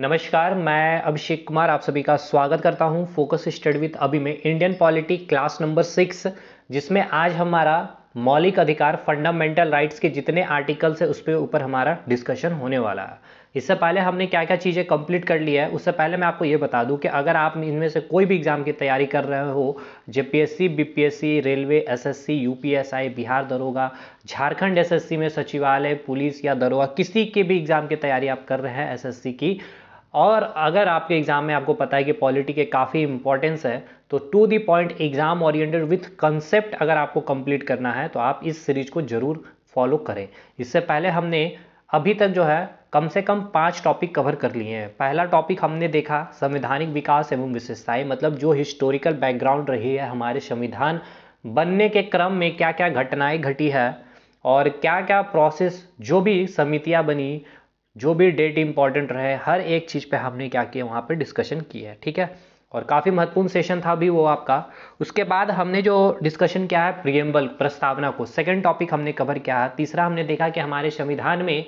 नमस्कार मैं अभिषेक कुमार आप सभी का स्वागत करता हूं फोकस स्टडी विद अभी में Indian polity class number six जिसमें आज हमारा मौलिक अधिकार फंडामेंटल राइट्स के जितने आर्टिकल्स है उस पर ऊपर हमारा डिस्कशन होने वाला है इससे पहले हमने क्या क्या चीज़ें कंप्लीट कर लिया है उससे पहले मैं आपको ये बता दूं कि अगर आप इनमें से कोई भी एग्ज़ाम की तैयारी कर रहे हो JPSC BPSC railway SSC UPSI Bihar दरोगा झारखंड एसएससी में सचिवालय पुलिस या दरोगा किसी के भी एग्ज़ाम की तैयारी आप कर रहे हैं एसएससी की और अगर आपके एग्ज़ाम में आपको पता है कि पॉलिटी के काफ़ी इंपॉर्टेंस है तो to the point exam oriented with concept अगर आपको कंप्लीट करना है तो आप इस सीरीज को ज़रूर फॉलो करें इससे पहले हमने अभी तक जो है कम से कम पांच टॉपिक कवर कर लिए हैं पहला टॉपिक हमने देखा संवैधानिक विकास एवं विशेषताएं मतलब जो हिस्टोरिकल बैकग्राउंड रही है हमारे संविधान बनने के क्रम में क्या क्या घटनाएं घटी है और क्या क्या प्रोसेस जो भी समितियां बनी जो भी डेट इंपॉर्टेंट रहे हर एक चीज़ पे हमने क्या किया वहाँ पे डिस्कशन की है ठीक है और काफ़ी महत्वपूर्ण सेशन था भी वो आपका उसके बाद हमने जो डिस्कशन किया है प्रियम्बल प्रस्तावना को सेकंड टॉपिक हमने कवर किया है तीसरा हमने देखा कि हमारे संविधान में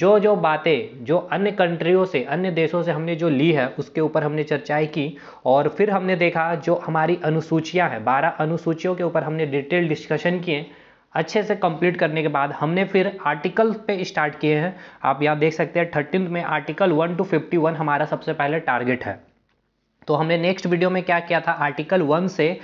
जो जो बातें जो अन्य कंट्रियों से अन्य देशों से हमने जो ली है उसके ऊपर हमने चर्चाएं की और फिर हमने देखा जो हमारी अनुसूचियां हैं बारह अनुसूचियों के ऊपर हमने डिटेल डिस्कशन किए अच्छे से कंप्लीट करने के बाद हमने फिर आर्टिकल पे स्टार्ट किए हैं आप यहाँ देख सकते हैं थर्टीन में article one two fifty one हमारा सबसे पहले टारगेट है तो हमने नेक्स्ट वीडियो में क्या किया था आर्टिकल वन से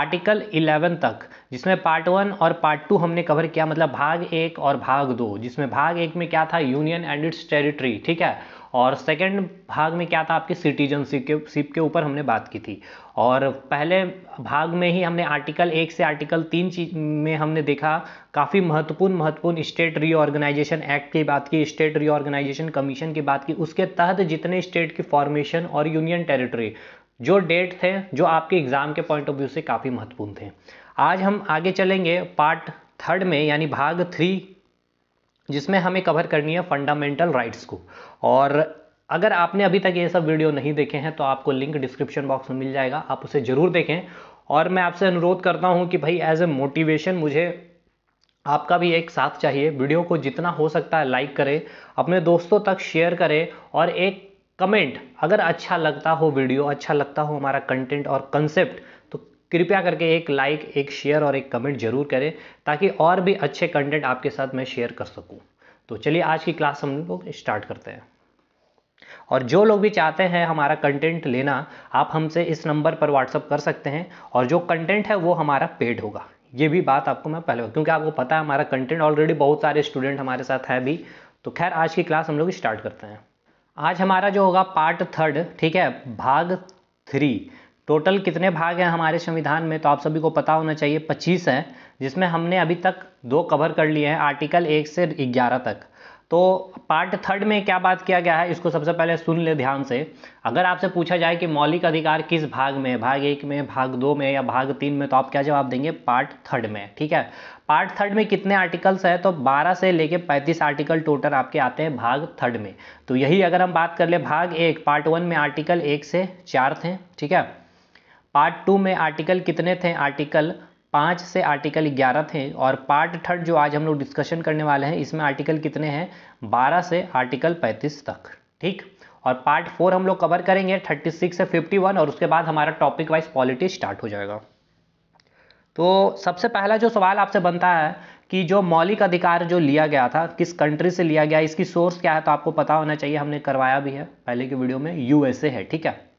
आर्टिकल इलेवन तक जिसमें पार्ट वन और पार्ट टू हमने कवर किया मतलब भाग एक और भाग दो जिसमें भाग एक में क्या था यूनियन एंड इट्स टेरिटरी ठीक है और सेकेंड भाग में क्या था आपके सिटीजनशिप के सिप के ऊपर हमने बात की थी और पहले भाग में ही हमने आर्टिकल एक से आर्टिकल तीन चीज में हमने देखा काफ़ी महत्वपूर्ण महत्वपूर्ण स्टेट रीऑर्गेनाइजेशन एक्ट की बात की स्टेट रीऑर्गेनाइजेशन कमीशन की बात की उसके तहत जितने स्टेट की फॉर्मेशन और यूनियन टेरिटरी जो डेट थे जो आपके एग्ज़ाम के पॉइंट ऑफ व्यू से काफ़ी महत्वपूर्ण थे आज हम आगे चलेंगे पार्ट थर्ड में यानी भाग थ्री जिसमें हमें कवर करनी है फंडामेंटल राइट्स को और अगर आपने अभी तक ये सब वीडियो नहीं देखे हैं तो आपको लिंक डिस्क्रिप्शन बॉक्स में मिल जाएगा आप उसे ज़रूर देखें और मैं आपसे अनुरोध करता हूँ कि भाई एज ए मोटिवेशन मुझे आपका भी एक साथ चाहिए वीडियो को जितना हो सकता है लाइक करें अपने दोस्तों तक शेयर करें और एक कमेंट अगर अच्छा लगता हो वीडियो अच्छा लगता हो हमारा कंटेंट और कंसेप्ट कृपया करके एक लाइक एक शेयर और एक कमेंट जरूर करें ताकि और भी अच्छे कंटेंट आपके साथ मैं शेयर कर सकूं तो चलिए आज की क्लास हम लोग स्टार्ट करते हैं और जो लोग भी चाहते हैं हमारा कंटेंट लेना आप हमसे इस नंबर पर व्हाट्सअप कर सकते हैं और जो कंटेंट है वो हमारा पेड होगा ये भी बात आपको मैं पहले क्योंकि आपको पता है हमारा कंटेंट ऑलरेडी बहुत सारे स्टूडेंट हमारे साथ है भी तो खैर आज की क्लास हम लोग स्टार्ट करते हैं आज हमारा जो होगा पार्ट थर्ड ठीक है भाग थ्री टोटल कितने भाग हैं हमारे संविधान में तो आप सभी को पता होना चाहिए पच्चीस हैं जिसमें हमने अभी तक दो कवर कर लिए हैं आर्टिकल एक से ग्यारह तक तो पार्ट थर्ड में क्या बात किया गया है इसको सबसे पहले सुन ले ध्यान से अगर आपसे पूछा जाए कि मौलिक अधिकार किस भाग में भाग एक में भाग दो में या भाग तीन में तो आप क्या जवाब देंगे पार्ट थर्ड में ठीक है पार्ट थर्ड में कितने आर्टिकल्स हैं तो 12 से लेके 35 आर्टिकल टोटल आपके आते हैं भाग थर्ड में तो यही अगर हम बात कर ले भाग एक पार्ट वन में आर्टिकल एक से चार थे ठीक है पार्ट टू में आर्टिकल कितने थे आर्टिकल पाँच से आर्टिकल ग्यारह थे और पार्ट थर्ड जो आज हम लोग डिस्कशन करने वाले हैं इसमें आर्टिकल कितने हैं बारह से आर्टिकल पैंतीस तक ठीक और पार्ट फोर हम लोग कवर करेंगे थर्टी सिक्स से फिफ्टी वन और उसके बाद हमारा टॉपिक वाइज पॉलिटी स्टार्ट हो जाएगा तो सबसे पहला जो सवाल आपसे बनता है कि जो मौलिक अधिकार जो लिया गया था किस कंट्री से लिया गया इसकी सोर्स क्या है तो आपको पता होना चाहिए हमने करवाया भी है पहले की वीडियो में यूएसए है ठीक है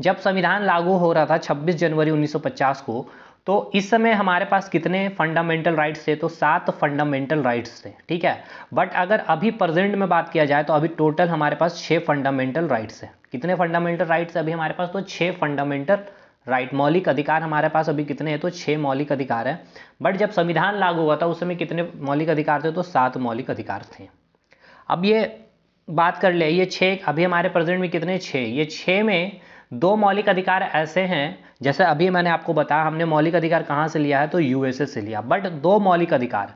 जब संविधान लागू हो रहा था 26 जनवरी 1950 को तो इस समय हमारे पास कितने फंडामेंटल राइट्स थे तो सात फंडामेंटल राइट्स थे ठीक है बट अगर अभी प्रेजेंट में बात किया जाए तो अभी टोटल हमारे पास छः फंडामेंटल राइट्स हैं कितने फंडामेंटल राइट्स अभी हमारे पास तो छः फंडामेंटल राइट मौलिक अधिकार हमारे पास अभी कितने हैं तो छः मौलिक अधिकार हैं बट जब संविधान लागू हुआ था उस समय कितने मौलिक अधिकार थे तो सात मौलिक अधिकार थे अब ये बात कर ले ये छः अभी हमारे प्रेजेंट में कितने छः ये छः में दो मौलिक अधिकार ऐसे हैं जैसे अभी मैंने आपको बताया हमने मौलिक अधिकार कहाँ से लिया है तो यूएसए से लिया बट दो मौलिक अधिकार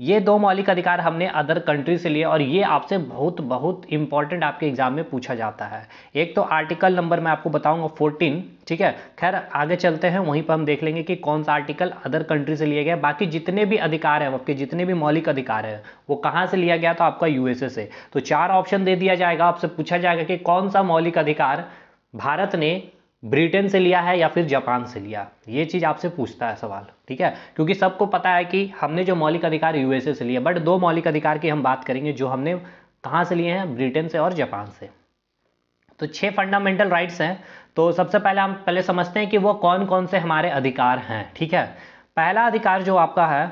ये दो मौलिक अधिकार हमने अदर कंट्री से लिए और ये आपसे बहुत बहुत इंपॉर्टेंट आपके एग्जाम में पूछा जाता है एक तो आर्टिकल नंबर मैं आपको बताऊंगा 14 ठीक है खैर आगे चलते हैं वहीं पर हम देख लेंगे कि कौन सा आर्टिकल अदर कंट्री से लिया गया बाकी जितने भी अधिकार हैं आपके जितने भी मौलिक अधिकार हैं वो कहाँ से लिया गया तो आपका यूएसए से तो चार ऑप्शन दे दिया जाएगा आपसे पूछा जाएगा कि कौन सा मौलिक अधिकार भारत ने ब्रिटेन से लिया है या फिर जापान से लिया ये चीज़ आपसे पूछता है सवाल ठीक है क्योंकि सबको पता है कि हमने जो मौलिक अधिकार यूएसए से लिए बट दो मौलिक अधिकार की हम बात करेंगे जो हमने कहाँ से लिए हैं ब्रिटेन से और जापान से तो छह फंडामेंटल राइट्स हैं तो सबसे पहले हम पहले समझते हैं कि वो कौन कौन से हमारे अधिकार हैं ठीक है पहला अधिकार जो आपका है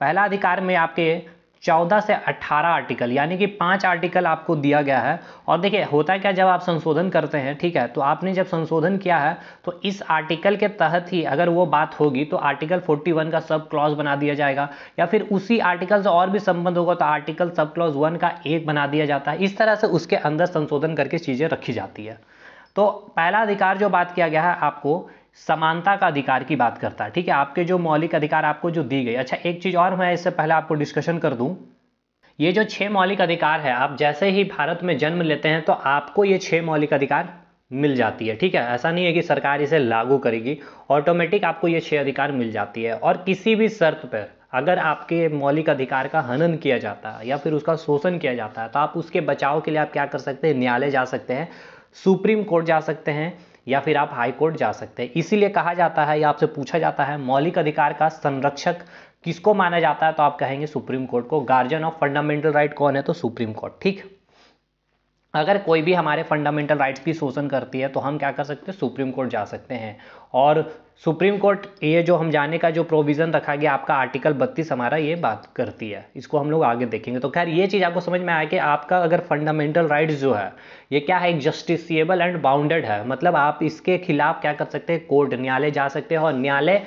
पहला अधिकार में आपके 14 से 18 आर्टिकल यानी कि पांच आर्टिकल आपको दिया गया है और देखिए होता है क्या जब आप संशोधन करते हैं ठीक है तो आपने जब संशोधन किया है तो इस आर्टिकल के तहत ही अगर वो बात होगी तो आर्टिकल 41 का सब क्लॉज बना दिया जाएगा या फिर उसी आर्टिकल से और भी संबंध होगा तो आर्टिकल सब क्लॉज वन का एक बना दिया जाता है इस तरह से उसके अंदर संशोधन करके चीज़ें रखी जाती है तो पहला अधिकार जो बात किया गया है आपको समानता का अधिकार की बात करता है ठीक है आपके जो मौलिक अधिकार आपको जो दी गई अच्छा एक चीज़ और मैं इससे पहले आपको डिस्कशन कर दूं ये जो छह मौलिक अधिकार है आप जैसे ही भारत में जन्म लेते हैं तो आपको ये छह मौलिक अधिकार मिल जाती है ठीक है ऐसा नहीं है कि सरकार इसे लागू करेगी ऑटोमेटिक आपको ये छह अधिकार मिल जाती है और किसी भी शर्त पर अगर आपके मौलिक अधिकार का हनन किया जाता है या फिर उसका शोषण किया जाता है तो आप उसके बचाव के लिए आप क्या कर सकते हैं न्यायालय जा सकते हैं सुप्रीम कोर्ट जा सकते हैं या फिर आप हाई कोर्ट जा सकते हैं इसीलिए कहा जाता है या आपसे पूछा जाता है मौलिक अधिकार का संरक्षक किसको माना जाता है तो आप कहेंगे सुप्रीम कोर्ट को गार्जियन ऑफ फंडामेंटल राइट कौन है तो सुप्रीम कोर्ट ठीक अगर कोई भी हमारे फंडामेंटल राइट्स की शोषण करती है तो हम क्या कर सकते हैं सुप्रीम कोर्ट जा सकते हैं और सुप्रीम कोर्ट ये जो हम जाने का जो प्रोविज़न रखा गया आपका आर्टिकल बत्तीस हमारा ये बात करती है इसको हम लोग आगे देखेंगे तो खैर ये चीज़ आपको समझ में आया कि आपका अगर फंडामेंटल राइट्स जो है ये क्या है एक जस्टिसिएबल एंड बाउंडेड है मतलब आप इसके खिलाफ क्या कर सकते हैं कोर्ट न्यायालय जा सकते हैं और न्यायालय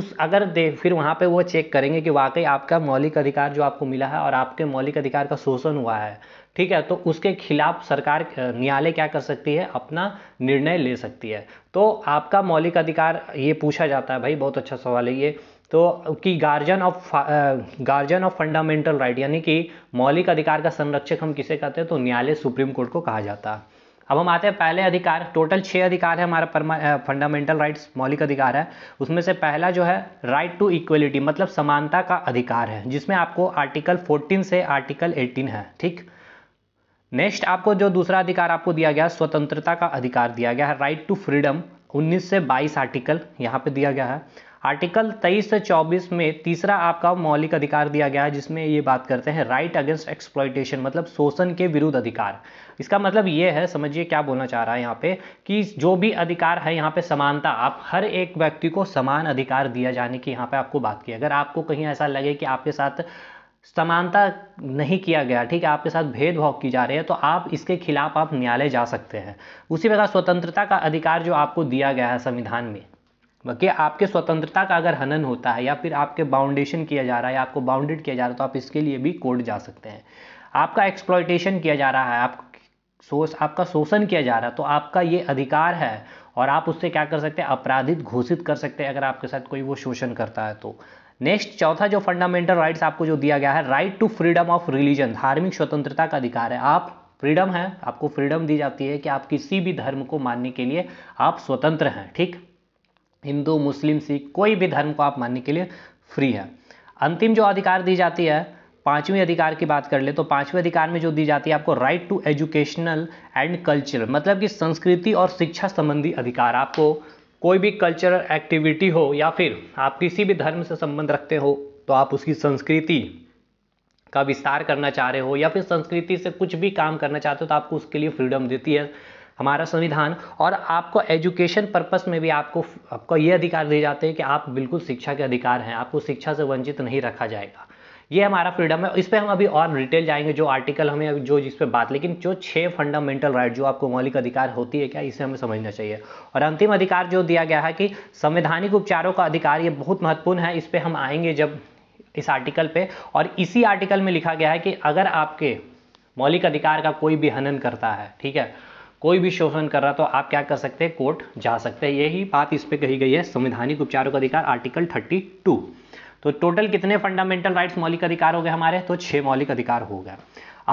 उस अगर दे फिर वहाँ पर वो चेक करेंगे कि वाकई आपका मौलिक अधिकार जो आपको मिला है और आपके मौलिक अधिकार का शोषण हुआ है ठीक है तो उसके खिलाफ सरकार न्यायालय क्या कर सकती है अपना निर्णय ले सकती है तो आपका मौलिक अधिकार ये पूछा जाता है भाई बहुत अच्छा सवाल है ये तो कि guardian of guardian of fundamental right यानी कि मौलिक अधिकार का संरक्षक हम किसे कहते हैं तो न्यायालय सुप्रीम कोर्ट को कहा जाता है अब हम आते हैं पहले अधिकार टोटल छः अधिकार है हमारा फंडामेंटल राइट्स मौलिक अधिकार है उसमें से पहला जो है राइट टू इक्वलिटी मतलब समानता का अधिकार है जिसमें आपको आर्टिकल 14 से आर्टिकल 18 है ठीक नेक्स्ट आपको जो दूसरा अधिकार आपको दिया गया स्वतंत्रता का अधिकार दिया गया है राइट टू फ्रीडम 19 से 22 आर्टिकल यहाँ पे दिया गया है आर्टिकल 23 से 24 में तीसरा आपका मौलिक अधिकार दिया गया है जिसमें ये बात करते हैं राइट अगेंस्ट एक्सप्लॉयटेशन मतलब शोषण के विरुद्ध अधिकार इसका मतलब ये है समझिए क्या बोलना चाह रहा है यहाँ पे कि जो भी अधिकार है यहाँ पे समानता आप हर एक व्यक्ति को समान अधिकार दिया जाने की यहाँ पे आपको बात की अगर आपको कहीं ऐसा लगे कि आपके साथ समानता नहीं किया गया ठीक है आपके साथ भेदभाव की जा रही है तो आप इसके खिलाफ आप न्यायालय जा सकते हैं उसी प्रकार स्वतंत्रता का अधिकार जो आपको दिया गया है संविधान में बल्कि आपके स्वतंत्रता का अगर हनन होता है या फिर आपके बाउंडेशन किया जा रहा है या आपको बाउंडेड किया जा रहा है तो आप इसके लिए भी कोर्ट जा सकते हैं आपका एक्सप्लॉयटेशन किया जा रहा है आप सोच आपका शोषण किया जा रहा है तो आपका ये अधिकार है और आप उससे क्या कर सकते हैं अपराधित घोषित कर सकते हैं अगर आपके साथ कोई वो शोषण करता है तो नेक्स्ट चौथा जो फंडामेंटल राइट्स आपको जो दिया गया है right to freedom of religion धार्मिक स्वतंत्रता का अधिकार है आप फ्रीडम है आपको फ्रीडम दी जाती है कि आप किसी भी धर्म को मानने के लिए आप स्वतंत्र हैं ठीक हिंदू मुस्लिम सिख कोई भी धर्म को आप मानने के लिए फ्री है अंतिम जो अधिकार दी जाती है पांचवें अधिकार की बात कर ले तो पांचवें अधिकार में जो दी जाती है आपको right to educational and cultural मतलब कि संस्कृति और शिक्षा संबंधी अधिकार आपको कोई भी कल्चरल एक्टिविटी हो या फिर आप किसी भी धर्म से संबंध रखते हो तो आप उसकी संस्कृति का विस्तार करना चाह रहे हो या फिर संस्कृति से कुछ भी काम करना चाहते हो तो आपको उसके लिए फ्रीडम देती है हमारा संविधान और आपको एजुकेशन पर्पस में भी आपको आपको ये अधिकार दिए जाते हैं कि आप बिल्कुल शिक्षा के अधिकार हैं आपको शिक्षा से वंचित नहीं रखा जाएगा ये हमारा फ्रीडम है इस पर हम अभी और डिटेल जाएंगे जो आर्टिकल हमें अभी जो जिस पर बात लेकिन जो छह फंडामेंटल राइट जो आपको मौलिक अधिकार होती है क्या इसे हमें समझना चाहिए और अंतिम अधिकार जो दिया गया है कि संवैधानिक उपचारों का अधिकार ये बहुत महत्वपूर्ण है इस पर हम आएंगे जब इस आर्टिकल पे और इसी आर्टिकल में लिखा गया है कि अगर आपके मौलिक अधिकार का कोई भी हनन करता है ठीक है कोई भी शोषण कर रहा तो आप क्या कर सकते हैं कोर्ट जा सकते हैं यही बात इस पर कही गई है संवैधानिक उपचारों का अधिकार आर्टिकल थर्टी टू तो टोटल कितने फंडामेंटल राइट्स मौलिक अधिकार हो गए हमारे तो छः मौलिक अधिकार हो गए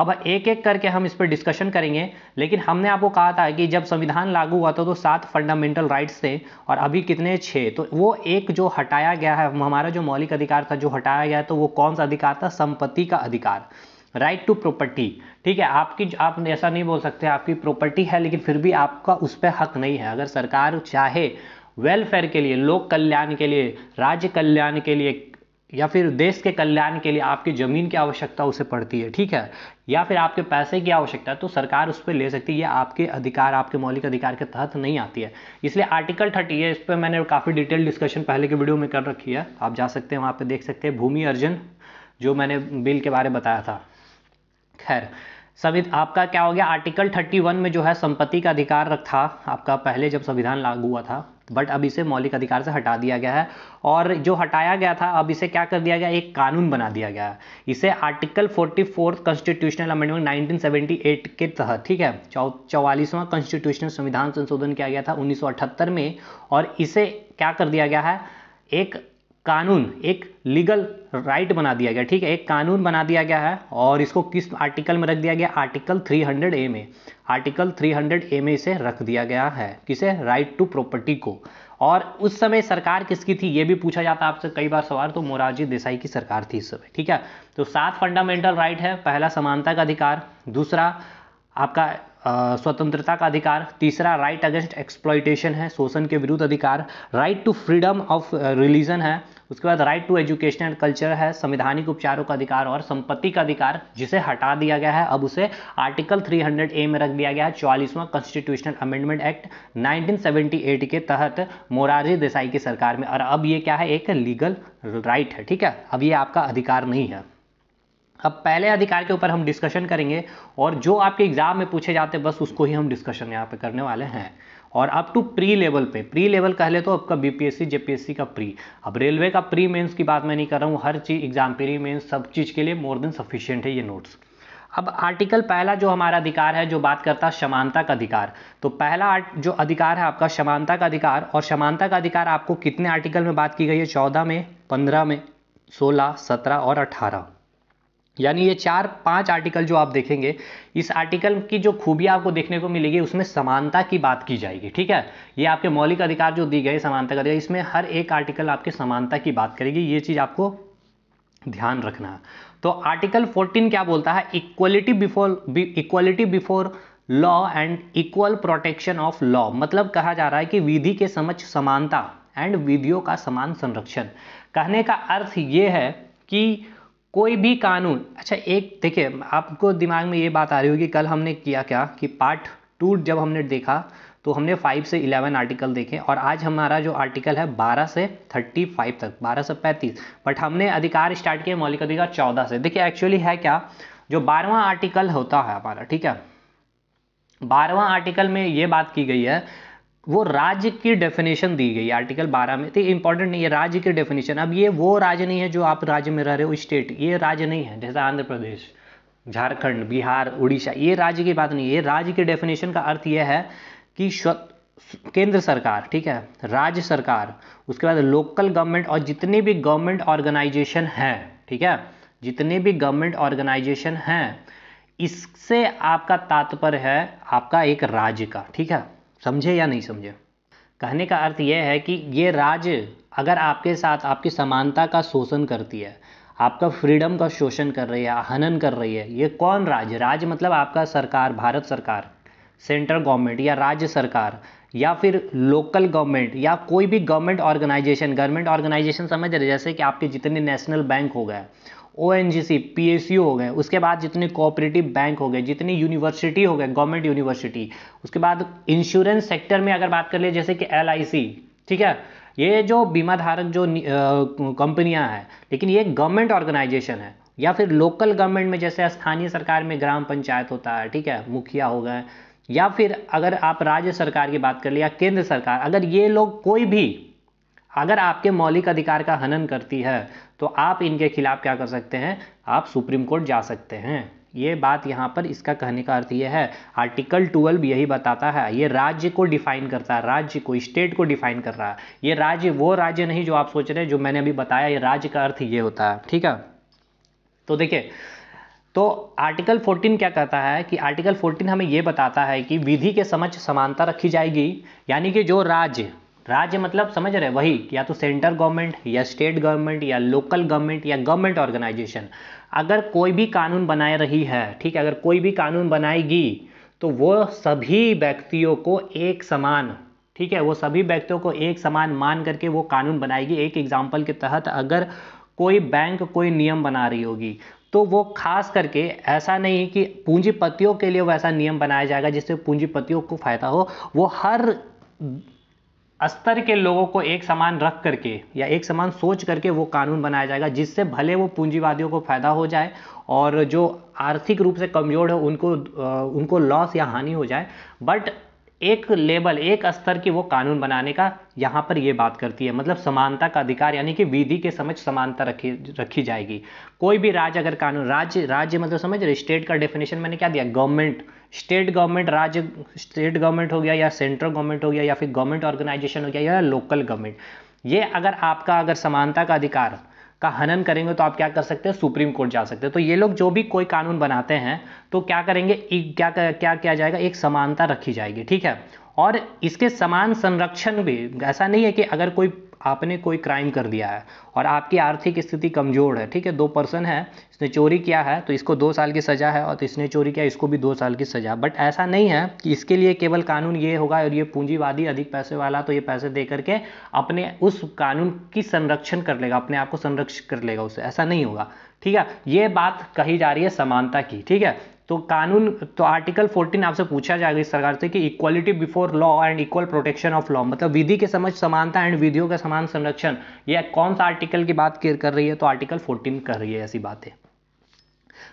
अब एक एक करके हम इस पर डिस्कशन करेंगे लेकिन हमने आपको कहा था कि जब संविधान लागू हुआ था तो सात फंडामेंटल राइट्स थे और अभी कितने छः तो वो एक जो हटाया गया है हमारा जो मौलिक अधिकार था जो हटाया गया तो वो कौन सा अधिकार था संपत्ति का अधिकार राइट टू प्रॉपर्टी ठीक है आपकी आप ऐसा नहीं बोल सकते आपकी प्रॉपर्टी है लेकिन फिर भी आपका उस पर हक नहीं है अगर सरकार चाहे वेलफेयर के लिए लोक कल्याण के लिए राज्य कल्याण के लिए या फिर देश के कल्याण के लिए आपकी ज़मीन की आवश्यकता उसे पड़ती है ठीक है या फिर आपके पैसे की आवश्यकता है तो सरकार उस पर ले सकती है ये आपके अधिकार आपके मौलिक अधिकार के तहत नहीं आती है इसलिए आर्टिकल थर्टी है इस पर मैंने काफ़ी डिटेल डिस्कशन पहले के वीडियो में कर रखी है आप जा सकते हैं वहाँ पर देख सकते हैं भूमि अर्जन जो मैंने बिल के बारे में बताया था खैर सभी आपका क्या हो गया आर्टिकल 31 में जो है संपत्ति का अधिकार था आपका पहले जब संविधान लागू हुआ था बट अब इसे मौलिक अधिकार से हटा दिया गया है और जो हटाया गया था अब इसे क्या कर दिया गया एक कानून बना दिया गया है इसे आर्टिकल 44 कॉन्स्टिट्यूशनल अमेंडमेंट 1978 के तहत ठीक है चौवालीसवां कॉन्स्टिट्यूशनल संविधान संशोधन किया गया था 1978 में और इसे क्या कर दिया गया है एक कानून एक लीगल राइट बना दिया गया ठीक है एक कानून बना दिया गया है और इसको किस आर्टिकल में रख दिया गया आर्टिकल 300 ए में आर्टिकल 300 ए में इसे रख दिया गया है किसे राइट टू प्रॉपर्टी को और उस समय सरकार किसकी थी ये भी पूछा जाता आपसे कई बार सवाल तो मोरारजी देसाई की सरकार थी इस समय ठीक है तो सात फंडामेंटल राइट है पहला समानता का अधिकार दूसरा आपका स्वतंत्रता का अधिकार तीसरा राइट अगेंस्ट एक्सप्लॉयटेशन है शोषण के विरुद्ध अधिकार right to freedom of religion है उसके बाद right to education and culture है संविधानिक उपचारों का अधिकार और संपत्ति का अधिकार जिसे हटा दिया गया है अब उसे आर्टिकल 300 ए में रख दिया गया है चौवालीसवां कॉन्स्टिट्यूशनल अमेंडमेंट एक्ट 1978 के तहत मोरारजी देसाई की सरकार में और अब ये क्या है एक लीगल राइट है ठीक है अब ये आपका अधिकार नहीं है अब पहले अधिकार के ऊपर हम डिस्कशन करेंगे और जो आपके एग्जाम में पूछे जाते हैं बस उसको ही हम डिस्कशन यहाँ पे करने वाले हैं और अप टू प्री लेवल पे प्री लेवल कह ले तो आपका बीपीएससी जेपीएससी का प्री अब रेलवे का प्री मेंस की बात मैं नहीं कर रहा हूँ हर चीज़ एग्जाम प्री मेंस सब चीज़ के लिए मोर देन सफिशियंट है ये नोट्स अब आर्टिकल पहला जो हमारा अधिकार है जो बात करता है समानता का अधिकार तो पहला जो अधिकार है आपका समानता का अधिकार और समानता का अधिकार आपको कितने आर्टिकल में बात की गई है चौदह में पंद्रह में सोलह सत्रह और अठारह यानी ये चार पांच आर्टिकल जो आप देखेंगे इस आर्टिकल की जो खूबियां आपको देखने को मिलेगी उसमें समानता की बात की जाएगी ठीक है ये आपके मौलिक अधिकार जो दी गए समानता का इसमें हर एक आर्टिकल आपके समानता की बात करेगी ये चीज़ आपको ध्यान रखना तो आर्टिकल 14 क्या बोलता है equality before equality before law and equal protection of law मतलब कहा जा रहा है कि विधि के समक्ष समानता एंड विधियों का समान संरक्षण कहने का अर्थ ये है कि कोई भी कानून अच्छा एक देखिए आपको दिमाग में ये बात आ रही होगी कल हमने किया क्या कि पार्ट टू जब हमने देखा तो हमने फाइव से इलेवन आर्टिकल देखे और आज हमारा जो आर्टिकल है बारह से थर्टी फाइव तक बारह से पैंतीस बट हमने अधिकार स्टार्ट किया मौलिक अधिकार चौदह से देखिए एक्चुअली है क्या जो बारहवा आर्टिकल होता है हमारा ठीक है बारहवा आर्टिकल में ये बात की गई है वो राज्य की डेफिनेशन दी गई आर्टिकल 12 में तो इंपॉर्टेंट नहीं है राज्य की डेफिनेशन अब ये वो राज्य नहीं है जो आप राज्य में रह रहे हो स्टेट ये राज्य नहीं है जैसे आंध्र प्रदेश झारखंड बिहार उड़ीसा ये राज्य की बात नहीं है राज्य के डेफिनेशन का अर्थ यह है कि केंद्र सरकार ठीक है राज्य सरकार उसके बाद लोकल गवर्नमेंट और जितने भी गवर्नमेंट ऑर्गेनाइजेशन हैं ठीक है जितने भी गवर्नमेंट ऑर्गेनाइजेशन हैं इससे आपका तात्पर्य है आपका एक राज्य का ठीक है समझे या नहीं समझे कहने का अर्थ यह है कि ये राज्य अगर आपके साथ आपकी समानता का शोषण करती है आपका फ्रीडम का शोषण कर रही है हनन कर रही है ये कौन राज्य राज्य मतलब आपका सरकार भारत सरकार सेंट्रल गवर्नमेंट या राज्य सरकार या फिर लोकल गवर्नमेंट या कोई भी गवर्नमेंट ऑर्गेनाइजेशन गवर्नमेंट ऑर्गेनाइजेशन समझ रहे जैसे कि आपके जितने नेशनल बैंक हो गए O N G C P S U हो गए उसके बाद जितने कोऑपरेटिव बैंक हो गए जितनी यूनिवर्सिटी हो गए गवर्नमेंट यूनिवर्सिटी उसके बाद इंश्योरेंस सेक्टर में अगर बात कर ले जैसे कि एल आई सी ठीक है ये जो बीमा धारक जो कंपनियां हैं लेकिन ये गवर्नमेंट ऑर्गेनाइजेशन है या फिर लोकल गवर्नमेंट में जैसे स्थानीय सरकार में ग्राम पंचायत होता है ठीक है मुखिया हो गए या फिर अगर आप राज्य सरकार की बात कर ले या केंद्र सरकार अगर ये लोग कोई भी अगर आपके मौलिक अधिकार का हनन करती है तो आप इनके खिलाफ क्या कर सकते हैं आप सुप्रीम कोर्ट जा सकते हैं ये बात यहाँ पर इसका कहने का अर्थ ये है आर्टिकल ट्वेल्व यही बताता है ये राज्य को डिफाइन करता है राज्य को स्टेट को डिफाइन कर रहा है ये राज्य वो राज्य नहीं जो आप सोच रहे हैं जो मैंने अभी बताया ये राज्य का अर्थ ये होता है ठीक है तो देखिए तो आर्टिकल 14 क्या कहता है कि आर्टिकल 14 हमें यह बताता है कि विधि के समक्ष समानता रखी जाएगी यानी कि जो राज्य राज्य मतलब समझ रहे वही या तो सेंटर गवर्नमेंट या स्टेट गवर्नमेंट या लोकल गवर्नमेंट या गवर्नमेंट ऑर्गेनाइजेशन अगर कोई भी कानून बनाए रही है ठीक है अगर कोई भी कानून बनाएगी तो वो सभी व्यक्तियों को एक समान ठीक है वो सभी व्यक्तियों को एक समान मान करके वो कानून बनाएगी एक एग्जाम्पल के तहत अगर कोई बैंक कोई नियम बना रही होगी तो वो खास करके ऐसा नहीं कि पूंजीपतियों के लिए वैसा नियम बनाया जाएगा जिससे पूंजीपतियों को फायदा हो वो हर स्तर के लोगों को एक समान रख करके या एक समान सोच करके वो कानून बनाया जाएगा जिससे भले वो पूंजीवादियों को फ़ायदा हो जाए और जो आर्थिक रूप से कमज़ोर है उनको उनको लॉस या हानि हो जाए बट एक लेवल एक स्तर की वो कानून बनाने का यहाँ पर ये बात करती है मतलब समानता का अधिकार यानी कि विधि के समझ समानता रखी रखी जाएगी कोई भी राज्य अगर कानून राज्य राज्य मतलब समझ रहे स्टेट का डेफिनेशन मैंने क्या दिया गवर्नमेंट स्टेट गवर्नमेंट राज्य स्टेट गवर्नमेंट हो गया या सेंट्रल गवर्नमेंट हो गया या फिर गवर्नमेंट ऑर्गेनाइजेशन हो गया या लोकल गवर्नमेंट ये अगर आपका अगर समानता का अधिकार का हनन करेंगे तो आप क्या कर सकते हैं सुप्रीम कोर्ट जा सकते हैं तो ये लोग जो भी कोई कानून बनाते हैं तो क्या करेंगे एक क्या क्या किया जाएगा एक समानता रखी जाएगी ठीक है और इसके समान संरक्षण भी ऐसा नहीं है कि अगर कोई आपने कोई क्राइम कर दिया है और आपकी आर्थिक स्थिति कमज़ोर है ठीक है दो पर्सन है इसने चोरी किया है तो इसको दो साल की सज़ा है और तो इसने चोरी किया इसको भी दो साल की सज़ा बट ऐसा नहीं है कि इसके लिए केवल कानून ये होगा और ये पूंजीवादी अधिक पैसे वाला तो ये पैसे दे करके अपने उस कानून की संरक्षण कर लेगा अपने आप को संरक्षित कर लेगा उससे ऐसा नहीं होगा ठीक है ये बात कही जा रही है समानता की ठीक है तो कानून तो आर्टिकल 14 आपसे पूछा जाएगा इस सरकार से कि equality before law and equal protection of law मतलब विधि के समझ समानता एंड विधियों का समान संरक्षण यह कौन सा आर्टिकल की बात कर रही है तो आर्टिकल 14 कर रही है ऐसी बात है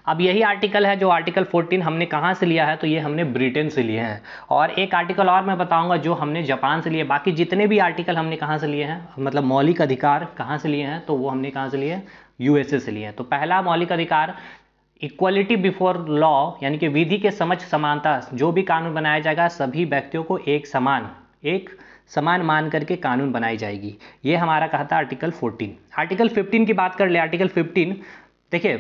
अब यही आर्टिकल है जो आर्टिकल 14 हमने कहाँ से लिया है तो ये हमने ब्रिटेन से लिए हैं और एक आर्टिकल और मैं बताऊंगा जो हमने जापान से लिए बाकी जितने भी आर्टिकल हमने कहाँ से लिए हैं मतलब मौलिक अधिकार कहाँ से लिए हैं तो वो हमने कहाँ से लिए यूएसए से लिए हैं तो पहला मौलिक अधिकार इक्वलिटी बिफोर लॉ यानी कि विधि के समझ समानता जो भी कानून बनाया जाएगा सभी व्यक्तियों को एक समान एक समान मान करके कानून बनाई जाएगी ये हमारा कहा था आर्टिकल 14 आर्टिकल 15 की बात कर ले आर्टिकल 15 देखिए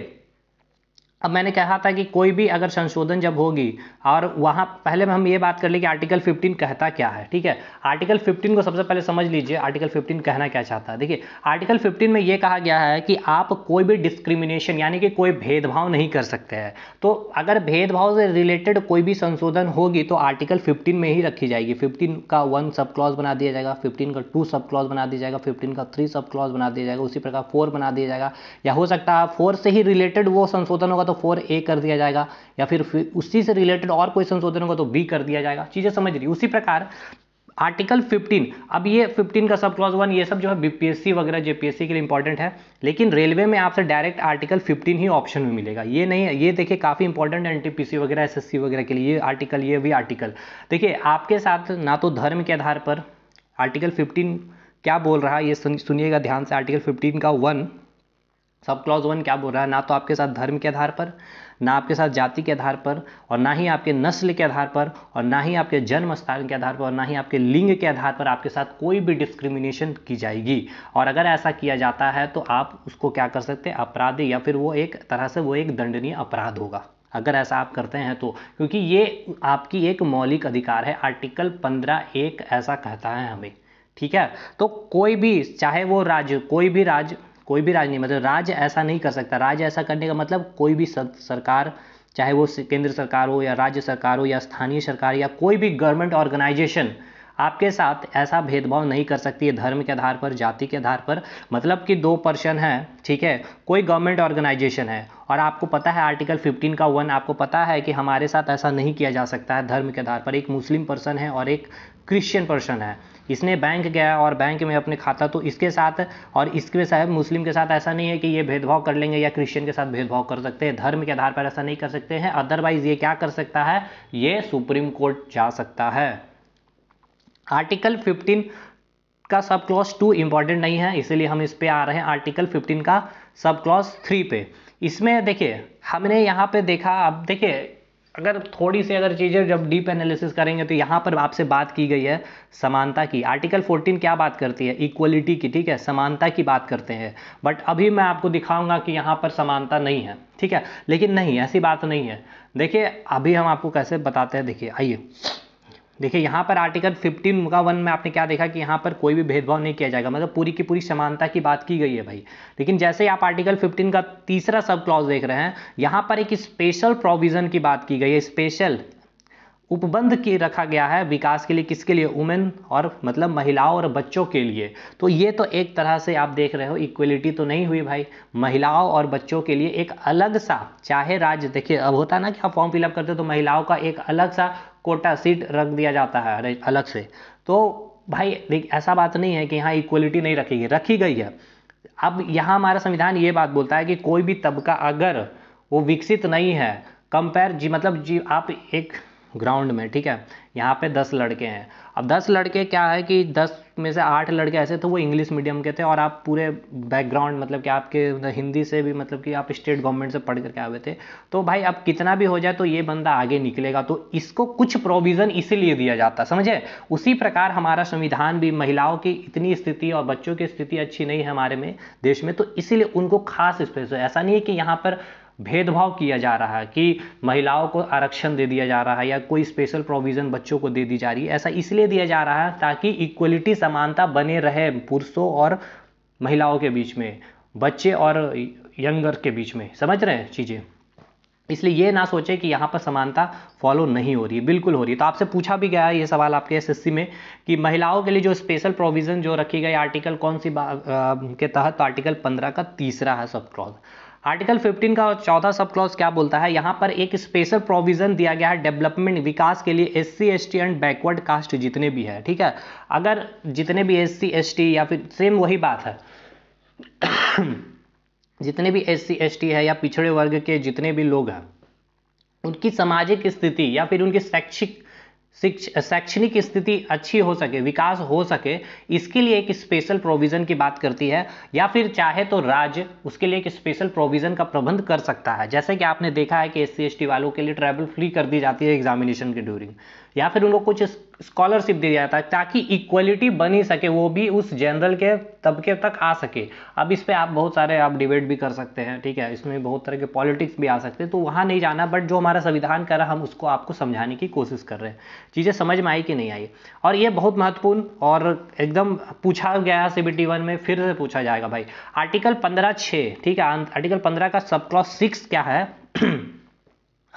अब मैंने कहा था कि कोई भी अगर संशोधन जब होगी और वहाँ पहले हम ये बात कर लें कि आर्टिकल 15 कहता क्या है ठीक है आर्टिकल 15 को सबसे पहले समझ लीजिए आर्टिकल 15 कहना क्या चाहता है देखिए आर्टिकल 15 में ये कहा गया है कि आप कोई भी डिस्क्रिमिनेशन यानी कि कोई भेदभाव नहीं कर सकते हैं तो अगर भेदभाव से रिलेटेड कोई भी संशोधन होगी तो आर्टिकल फिफ्टीन में ही रखी जाएगी फिफ्टीन का वन सब क्लॉज बना दिया जाएगा फिफ्टीन का टू सब क्लॉज बना दिया जाएगा फिफ्टीन का थ्री सब क्लॉज बना दिया जाएगा उसी प्रकार फोर बना दिया जाएगा या हो सकता है फोर से ही रिलेटेड वो संशोधन होगा तो फोर ए कर दिया जाएगा या फिर, उसी से रिलेटेड और क्वेश्चन होते होगा तो बी कर दिया जाएगा चीज़ें समझ रही उसी प्रकार आर्टिकल 15 अब ये 15 का सब क्लॉज वन ये सब जो है बीपीएससी वगैरह जेपीएससी के लिए इंपॉर्टेंट है लेकिन रेलवे में आपसे डायरेक्ट आर्टिकल 15 ही ऑप्शन में मिलेगा ये नहीं ये देखिए काफ़ी इंपॉर्टेंट है एनटीपीसी वगैरह एसएससी वगैरह के लिए आर्टिकल ये भी आर्टिकल देखिए आपके साथ ना तो धर्म के आधार पर आर्टिकल फिफ्टीन क्या बोल रहा है ये सुनिएगा ध्यान से आर्टिकल फिफ्टीन का वन सब क्लॉज वन क्या बोल रहा है ना तो आपके साथ धर्म के आधार पर ना आपके साथ जाति के आधार पर और ना ही आपके नस्ल के आधार पर और ना ही आपके जन्म स्थान के आधार पर और ना ही आपके लिंग के आधार पर आपके साथ कोई भी डिस्क्रिमिनेशन की जाएगी और अगर ऐसा किया जाता है तो आप उसको क्या कर सकते हैं अपराधी या फिर वो एक तरह से वो एक दंडनीय अपराध होगा अगर ऐसा आप करते हैं तो क्योंकि ये आपकी एक मौलिक अधिकार है आर्टिकल पंद्रह एक ऐसा कहता है हमें ठीक है तो कोई भी चाहे वो राज्य कोई भी राज्य कोई भी राज्य नहीं मतलब राज्य ऐसा नहीं कर सकता राज्य ऐसा करने का मतलब कोई भी सरकार चाहे वो केंद्र सरकार हो या राज्य सरकार हो या स्थानीय सरकार या कोई भी गवर्नमेंट ऑर्गेनाइजेशन आपके साथ ऐसा भेदभाव नहीं कर सकती है धर्म के आधार पर जाति के आधार पर मतलब कि दो पर्सन है ठीक है कोई गवर्नमेंट ऑर्गेनाइजेशन है और आपको पता है आर्टिकल 15 का वन आपको पता है कि हमारे साथ ऐसा नहीं किया जा सकता है धर्म के आधार पर एक मुस्लिम पर्सन है और एक क्रिश्चियन पर्सन है इसने बैंक गया और बैंक में अपने खाता तो इसके साथ और इसके साथ मुस्लिम के साथ ऐसा नहीं है कि ये भेदभाव कर लेंगे या क्रिश्चियन के साथ भेदभाव कर सकते हैं धर्म के आधार पर ऐसा नहीं कर सकते हैं अदरवाइज ये क्या कर सकता है ये सुप्रीम कोर्ट जा सकता है आर्टिकल 15 का सब क्लॉज टू इम्पॉर्टेंट नहीं है इसीलिए हम इस पर आ रहे हैं आर्टिकल 15 का सब क्लॉज थ्री पे इसमें देखिए हमने यहाँ पे देखा अब देखिए अगर थोड़ी सी अगर चीज़ें जब डीप एनालिसिस करेंगे तो यहाँ पर आपसे बात की गई है समानता की आर्टिकल 14 क्या बात करती है इक्वलिटी की ठीक है समानता की बात करते हैं बट अभी मैं आपको दिखाऊंगा कि यहाँ पर समानता नहीं है ठीक है लेकिन नहीं ऐसी बात नहीं है देखिए अभी हम आपको कैसे बताते हैं देखिए आइए देखिए यहाँ पर आर्टिकल 15 का वन में आपने क्या देखा कि यहाँ पर कोई भी भेदभाव नहीं किया जाएगा मतलब पूरी की पूरी समानता की बात की गई है भाई लेकिन जैसे ही आप आर्टिकल 15 का तीसरा सब क्लॉज देख रहे हैं यहाँ पर एक स्पेशल प्रोविज़न की बात की गई है स्पेशल उपबंध की रखा गया है विकास के लिए किसके लिए वुमेन और मतलब महिलाओं और बच्चों के लिए तो ये तो एक तरह से आप देख रहे हो इक्वलिटी तो नहीं हुई भाई महिलाओं और बच्चों के लिए एक अलग सा चाहे राज्य देखिए अब होता ना कि आप फॉर्म फिलअप करते हो तो महिलाओं का एक अलग सा कोटा सीट रख दिया जाता है अलग से तो भाई ऐसा बात नहीं है कि यहाँ इक्वलिटी नहीं रखी गई रखी गई है अब यहाँ हमारा संविधान ये बात बोलता है कि कोई भी तबका अगर वो विकसित नहीं है कंपेयर जी मतलब जी आप एक ग्राउंड में ठीक है यहाँ पे दस लड़के हैं अब दस लड़के क्या है कि दस में से आठ लड़के ऐसे थे वो इंग्लिश मीडियम के थे और आप पूरे बैकग्राउंड मतलब कि आपके हिंदी से भी मतलब कि आप स्टेट गवर्नमेंट से पढ़ करके आए थे तो भाई अब कितना भी हो जाए तो ये बंदा आगे निकलेगा तो इसको कुछ प्रोविज़न इसीलिए दिया जाता समझे उसी प्रकार हमारा संविधान भी महिलाओं की इतनी स्थिति और बच्चों की स्थिति अच्छी नहीं है हमारे में देश में तो इसीलिए उनको खास स्पेस ऐसा नहीं है कि यहाँ पर भेदभाव किया जा रहा है कि महिलाओं को आरक्षण दे दिया जा रहा है या कोई स्पेशल प्रोविज़न बच्चों को दे दी जा रही है ऐसा इसलिए दिया जा रहा है ताकि इक्वलिटी समानता बने रहे पुरुषों और महिलाओं के बीच में बच्चे और यंगर के बीच में समझ रहे हैं चीज़ें इसलिए ये ना सोचे कि यहाँ पर समानता फॉलो नहीं हो रही बिल्कुल हो रही तो आपसे पूछा भी गया है ये सवाल आपके एस में कि महिलाओं के लिए जो स्पेशल प्रोविज़न जो रखी गई आर्टिकल कौन सी आ, के तहत तो आर्टिकल पंद्रह का तीसरा है सब क्रॉज आर्टिकल 15 का चौथा सब क्लॉज क्या बोलता है यहाँ पर एक स्पेशल प्रोविजन दिया गया है डेवलपमेंट विकास के लिए S C S T and backward caste जितने भी है ठीक है अगर जितने भी एस सी एस टी या फिर सेम वही बात है जितने भी एस सी एस टी है या पिछड़े वर्ग के जितने भी लोग हैं उनकी सामाजिक स्थिति या फिर उनकी शैक्षिक शैक्षणिक स्थिति अच्छी हो सके विकास हो सके इसके लिए एक स्पेशल प्रोविज़न की बात करती है या फिर चाहे तो राज्य उसके लिए एक स्पेशल प्रोविज़न का प्रबंध कर सकता है जैसे कि आपने देखा है कि एस सी वालों के लिए ट्रैवल फ्री कर दी जाती है एग्जामिनेशन के ड्यूरिंग या फिर उनको कुछ स्कॉलरशिप दिया जाता है ताकि इक्वलिटी बनी सके वो भी उस जनरल के तबके तक आ सके अब इस पर आप बहुत सारे आप डिबेट भी कर सकते हैं ठीक है इसमें बहुत तरह के पॉलिटिक्स भी आ सकते हैं तो वहाँ नहीं जाना बट जो हमारा संविधान कर रहा हम उसको आपको समझाने की कोशिश कर रहे हैं चीज़ें समझ में आई कि नहीं आई और ये बहुत महत्वपूर्ण और एकदम पूछा गया सी वन में फिर से पूछा जाएगा भाई आर्टिकल पंद्रह छः ठीक है आर्टिकल पंद्रह का सब क्लॉस सिक्स क्या है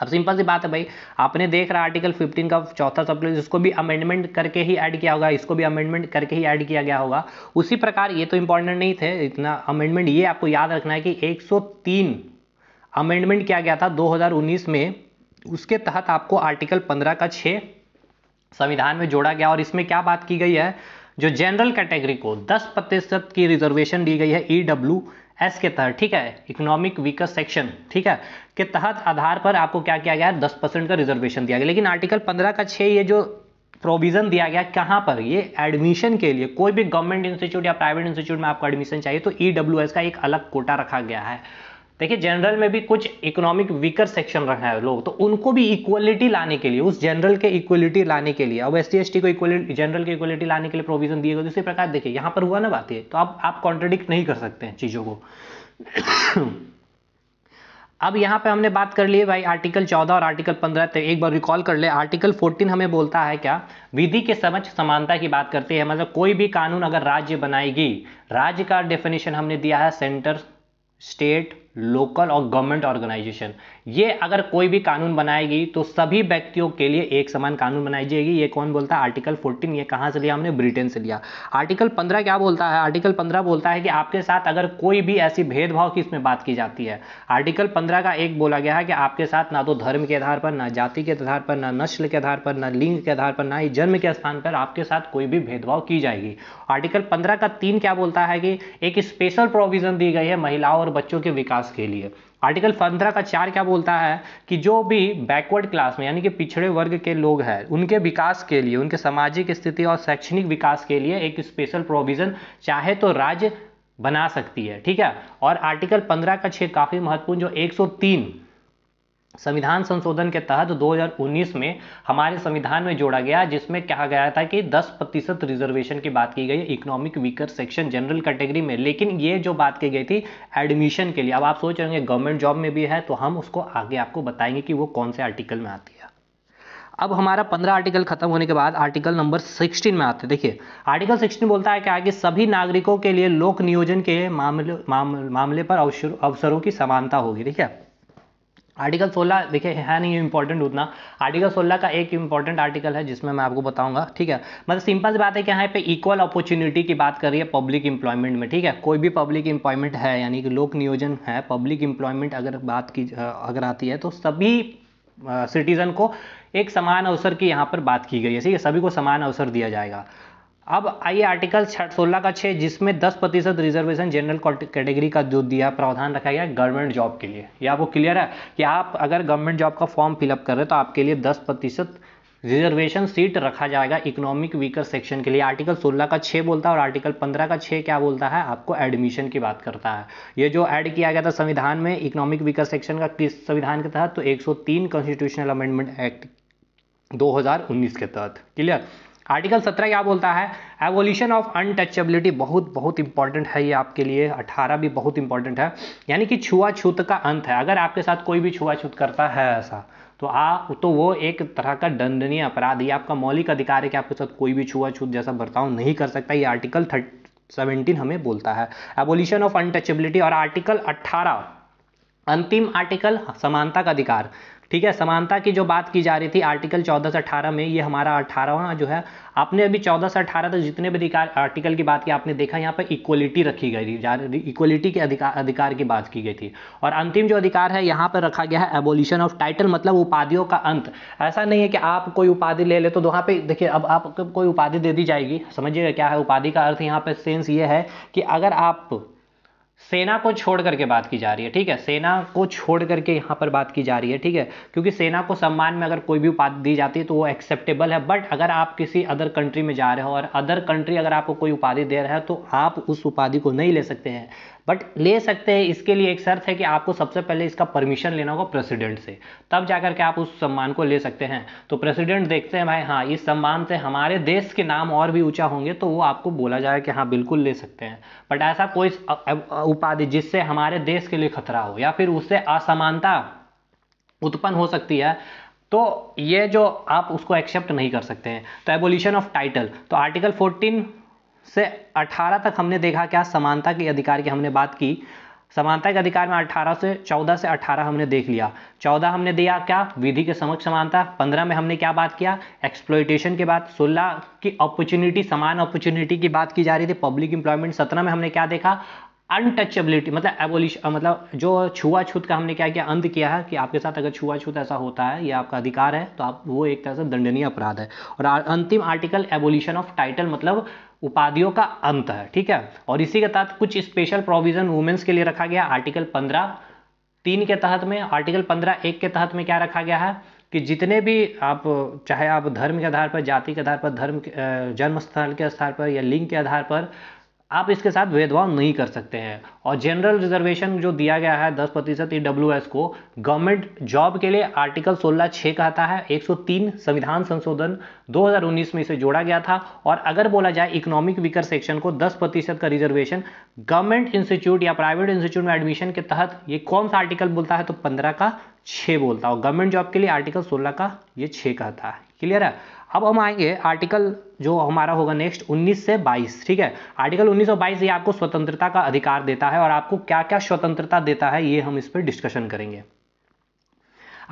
अब सिंपल सी बात है भाई आपने देख रहा आर्टिकल 15 का चौथा सब इसको भी अमेंडमेंट करके ही ऐड किया होगा इसको भी अमेंडमेंट करके ही ऐड किया गया होगा उसी प्रकार ये तो इंपॉर्टेंट नहीं थे इतना अमेंडमेंट ये आपको याद रखना है कि 103 अमेंडमेंट किया गया था 2019 में उसके तहत आपको आर्टिकल पंद्रह का छः संविधान में जोड़ा गया और इसमें क्या बात की गई है जो जनरल कैटेगरी को दस की रिजर्वेशन दी गई है ईडब्ल्यू e एस के तहत ठीक है इकोनॉमिक वीकर सेक्शन ठीक है के तहत आधार पर आपको क्या किया गया दस परसेंट का रिजर्वेशन दिया गया लेकिन आर्टिकल पंद्रह का छह ये जो प्रोविजन दिया गया कहां पर ये एडमिशन के लिए कोई भी गवर्नमेंट इंस्टीट्यूट या प्राइवेट इंस्टीट्यूट में आपको एडमिशन चाहिए तो ईडब्ल्यू e का एक अलग कोटा रखा गया है देखिए जनरल में भी कुछ इकोनॉमिक वीकर सेक्शन रखा है लोग तो उनको भी इक्वलिटी लाने के लिए उस जनरल के इक्वलिटी लाने के लिए अब एस टी को इक्वलिटी जनरल के इक्वलिटी लाने के लिए प्रोविजन दिए गए उसी तो प्रकार देखिए यहां पर हुआ ना बात है तो आप आप कॉन्ट्रडिक्ट नहीं कर सकते हैं चीज़ों को अब यहाँ पे हमने बात कर ली भाई आर्टिकल 14 और आर्टिकल 15 तो एक बार रिकॉल कर ले आर्टिकल 14 हमें बोलता है क्या विधि के समझ समानता की बात करती है मतलब कोई भी कानून अगर राज्य बनाएगी राज्य का डेफिनेशन हमने दिया है सेंटर स्टेट लोकल और गवर्नमेंट ऑर्गेनाइजेशन ये अगर कोई भी कानून बनाएगी तो सभी व्यक्तियों के लिए एक समान कानून बनाई जाएगी ये कौन बोलता है आर्टिकल 14 ये कहाँ से लिया हमने ब्रिटेन से लिया आर्टिकल 15 क्या बोलता है आर्टिकल 15 बोलता है कि आपके साथ अगर कोई भी ऐसी भेदभाव की इसमें बात की जाती है आर्टिकल पंद्रह का एक बोला गया है कि आपके साथ ना तो धर्म के आधार पर ना जाति के आधार पर ना नस्ल के आधार पर ना लिंग के आधार पर ना ही जन्म के स्थान पर आपके साथ कोई भी भेदभाव की जाएगी आर्टिकल पंद्रह का तीन क्या बोलता है कि एक स्पेशल प्रोविजन दी गई है महिलाओं और बच्चों के विकास क्लास के लिए आर्टिकल पंद्रह का चार क्या बोलता है कि जो भी बैकवर्ड क्लास में यानी कि पिछड़े वर्ग के लोग हैं उनके विकास के लिए उनके सामाजिक स्थिति और शैक्षणिक विकास के लिए एक स्पेशल प्रोविज़न चाहे तो राज्य बना सकती है ठीक है और आर्टिकल पंद्रह का छः काफ़ी महत्वपूर्ण जो एक संविधान संशोधन के तहत 2019 में हमारे संविधान में जोड़ा गया जिसमें कहा गया था कि 10 प्रतिशत रिजर्वेशन की बात की गई economic weaker section general category में लेकिन ये जो बात की गई थी एडमिशन के लिए अब आप सोच रहे होंगे गवर्नमेंट जॉब में भी है तो हम उसको आगे आपको बताएंगे कि वो कौन से आर्टिकल में आती है अब हमारा पंद्रह आर्टिकल खत्म होने के बाद आर्टिकल नंबर सिक्सटीन में आते हैं देखिए आर्टिकल सिक्सटीन बोलता है कि आगे सभी नागरिकों के लिए लोक नियोजन के मामले मामले पर अवसरों की समानता होगी ठीक है आर्टिकल 16 देखिए है नहीं इंपॉर्टेंट उतना आर्टिकल 16 का एक इंपॉर्टेंट आर्टिकल है जिसमें मैं आपको बताऊंगा ठीक है मतलब सिंपल बात है कि यहाँ पे इक्वल अपॉर्चुनिटी की बात कर रही है पब्लिक इंप्लॉयमेंट में ठीक है कोई भी पब्लिक इंप्लॉयमेंट है यानी कि लोक नियोजन है पब्लिक इंप्लॉयमेंट अगर बात की अगर आती है तो सभी सिटीजन को एक समान अवसर की यहाँ पर बात की गई है ठीक है सभी को समान अवसर दिया जाएगा अब आइए आर्टिकल छठ सोलह का छः जिसमें दस प्रतिशत रिजर्वेशन जनरल कैटेगरी का जो दिया प्रावधान रखा गया गवर्नमेंट जॉब के लिए ये आपको क्लियर है कि आप अगर गवर्नमेंट जॉब का फॉर्म फिलअप कर रहे तो आपके लिए दस प्रतिशत रिजर्वेशन सीट रखा जाएगा इकोनॉमिक वीकर सेक्शन के लिए आर्टिकल 16 का 6 बोलता है और आर्टिकल 15 का 6 क्या बोलता है आपको एडमिशन की बात करता है ये जो ऐड किया गया था संविधान में इकोनॉमिक वीकर सेक्शन का किस संविधान के तहत तो 103 कॉन्स्टिट्यूशनल अमेंडमेंट एक्ट 2019 के तहत क्लियर आर्टिकल 17 क्या बोलता है एवोल्यूशन ऑफ अनटचेबिलिटी बहुत बहुत इंपॉर्टेंट है ये आपके लिए 18 भी बहुत इंपॉर्टेंट है यानी कि छुआछूत का अंत है अगर आपके साथ कोई भी छुआछूत करता है ऐसा तो आ तो वो एक तरह का दंडनीय अपराध ये आपका मौलिक अधिकार है कि आपके साथ कोई भी छुआछूत जैसा बर्ताव नहीं कर सकता ये आर्टिकल थर्ट सेवेंटीन हमें बोलता है एबोल्यूशन ऑफ अनटचेबिलिटी और आर्टिकल अट्ठारह अंतिम आर्टिकल समानता का अधिकार ठीक है समानता की जो बात की जा रही थी आर्टिकल चौदह से अठारह में ये हमारा अठारह जो है आपने अभी चौदह से अठारह तक जितने भी अधिकार आर्टिकल की बात की आपने देखा यहाँ पर इक्वलिटी रखी गई थी इक्वलिटी के अधिकार अधिकार की बात की गई थी और अंतिम जो अधिकार है यहाँ पर रखा गया है एबोल्यूशन ऑफ टाइटल मतलब उपाधियों का अंत ऐसा नहीं है कि आप कोई उपाधि ले ले तो वहाँ पे देखिए अब आप कोई उपाधि दे दी जाएगी समझिएगा क्या है उपाधि का अर्थ यहाँ पर सेंस ये है कि अगर आप सेना को छोड़ करके बात की जा रही है ठीक है सेना को छोड़ करके यहाँ पर बात की जा रही है ठीक है क्योंकि सेना को सम्मान में अगर कोई भी उपाधि दी जाती है तो वो एक्सेप्टेबल है बट अगर आप किसी अदर कंट्री में जा रहे हो और अदर कंट्री अगर आपको कोई उपाधि दे रहा है तो आप उस उपाधि को नहीं ले सकते हैं बट ले सकते हैं इसके लिए एक शर्त है कि आपको सबसे पहले इसका परमिशन लेना होगा प्रेसिडेंट से तब जाकर के आप उस सम्मान को ले सकते हैं तो प्रेसिडेंट देखते हैं भाई हाँ इस सम्मान से हमारे देश के नाम और भी ऊंचा होंगे तो वो आपको बोला जाए कि हाँ बिल्कुल ले सकते हैं बट ऐसा कोई उपाधि जिससे हमारे देश के लिए खतरा हो या फिर उससे असमानता उत्पन्न हो सकती है तो ये जो आप उसको एक्सेप्ट नहीं कर सकते हैं तो एबोल्यूशन ऑफ टाइटल तो आर्टिकल 14 से 18 तक हमने देखा क्या समानता के अधिकार की हमने बात की समानता के अधिकार में 18 से 14 से 18 हमने देख लिया 14 हमने दिया क्या विधि के समक्ष समानता 15 में हमने क्या बात किया एक्सप्लोइटेशन के बाद 16 की अपॉर्चुनिटी समान अपॉर्चुनिटी की बात की जा रही थी पब्लिक इंप्लॉयमेंट 17 में हमने क्या देखा अनटचेबिलिटी मतलब एबोलिश मतलब जो छुआछूत का हमने क्या किया अंत किया है कि आपके साथ अगर छुआछूत ऐसा होता है या आपका अधिकार है तो आप वो एक तरह से दंडनीय अपराध है और अंतिम आर्टिकल एबोलिशन ऑफ टाइटल मतलब उपाधियों का अंत है ठीक है और इसी के तहत कुछ स्पेशल प्रोविजन वुमेन्स के लिए रखा गया आर्टिकल पंद्रह तीन के तहत में आर्टिकल पंद्रह एक के तहत में क्या रखा गया है कि जितने भी आप चाहे आप धर्म के आधार पर जाति के आधार पर धर्म जन्म स्थल के आधार पर या लिंग के आधार पर आप इसके साथ भेदभाव नहीं कर सकते हैं और जनरल रिजर्वेशन जो दिया गया है दस प्रतिशत ई e को गवर्नमेंट जॉब के लिए आर्टिकल सोलह छः कहता है 103 संविधान संशोधन 2019 में इसे जोड़ा गया था और अगर बोला जाए इकोनॉमिक वीकर सेक्शन को 10 प्रतिशत का रिजर्वेशन गवर्नमेंट इंस्टीट्यूट या प्राइवेट इंस्टीट्यूट में एडमिशन के तहत ये कौन सा आर्टिकल बोलता है तो पंद्रह का छः बोलता है और गवर्नमेंट जॉब के लिए आर्टिकल सोलह का ये छः कहता है क्लियर है अब हम आएंगे आर्टिकल जो हमारा होगा नेक्स्ट 19 से 22 ठीक है आर्टिकल 19 और 22 ये आपको स्वतंत्रता का अधिकार देता है और आपको क्या क्या स्वतंत्रता देता है ये हम इस पर डिस्कशन करेंगे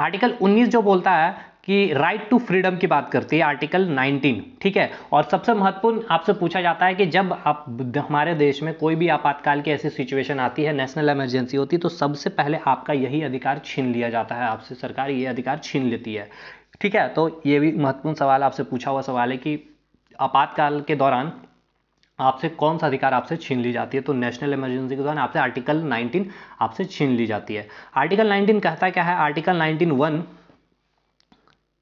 आर्टिकल 19 जो बोलता है कि राइट टू फ्रीडम की बात करती है आर्टिकल 19 ठीक है और सबसे महत्वपूर्ण आपसे पूछा जाता है कि जब आप हमारे देश में कोई भी आपातकाल की ऐसी सिचुएशन आती है नेशनल इमरजेंसी होती है तो सबसे पहले आपका यही अधिकार छीन लिया जाता है आपसे सरकार ये अधिकार छीन लेती है ठीक है तो ये भी महत्वपूर्ण सवाल आपसे पूछा हुआ सवाल है कि आपातकाल के दौरान आपसे कौन सा अधिकार आपसे छीन ली जाती है तो नेशनल इमरजेंसी के दौरान आपसे आर्टिकल 19 आपसे छीन ली जाती है आर्टिकल 19 कहता क्या है आर्टिकल 19 वन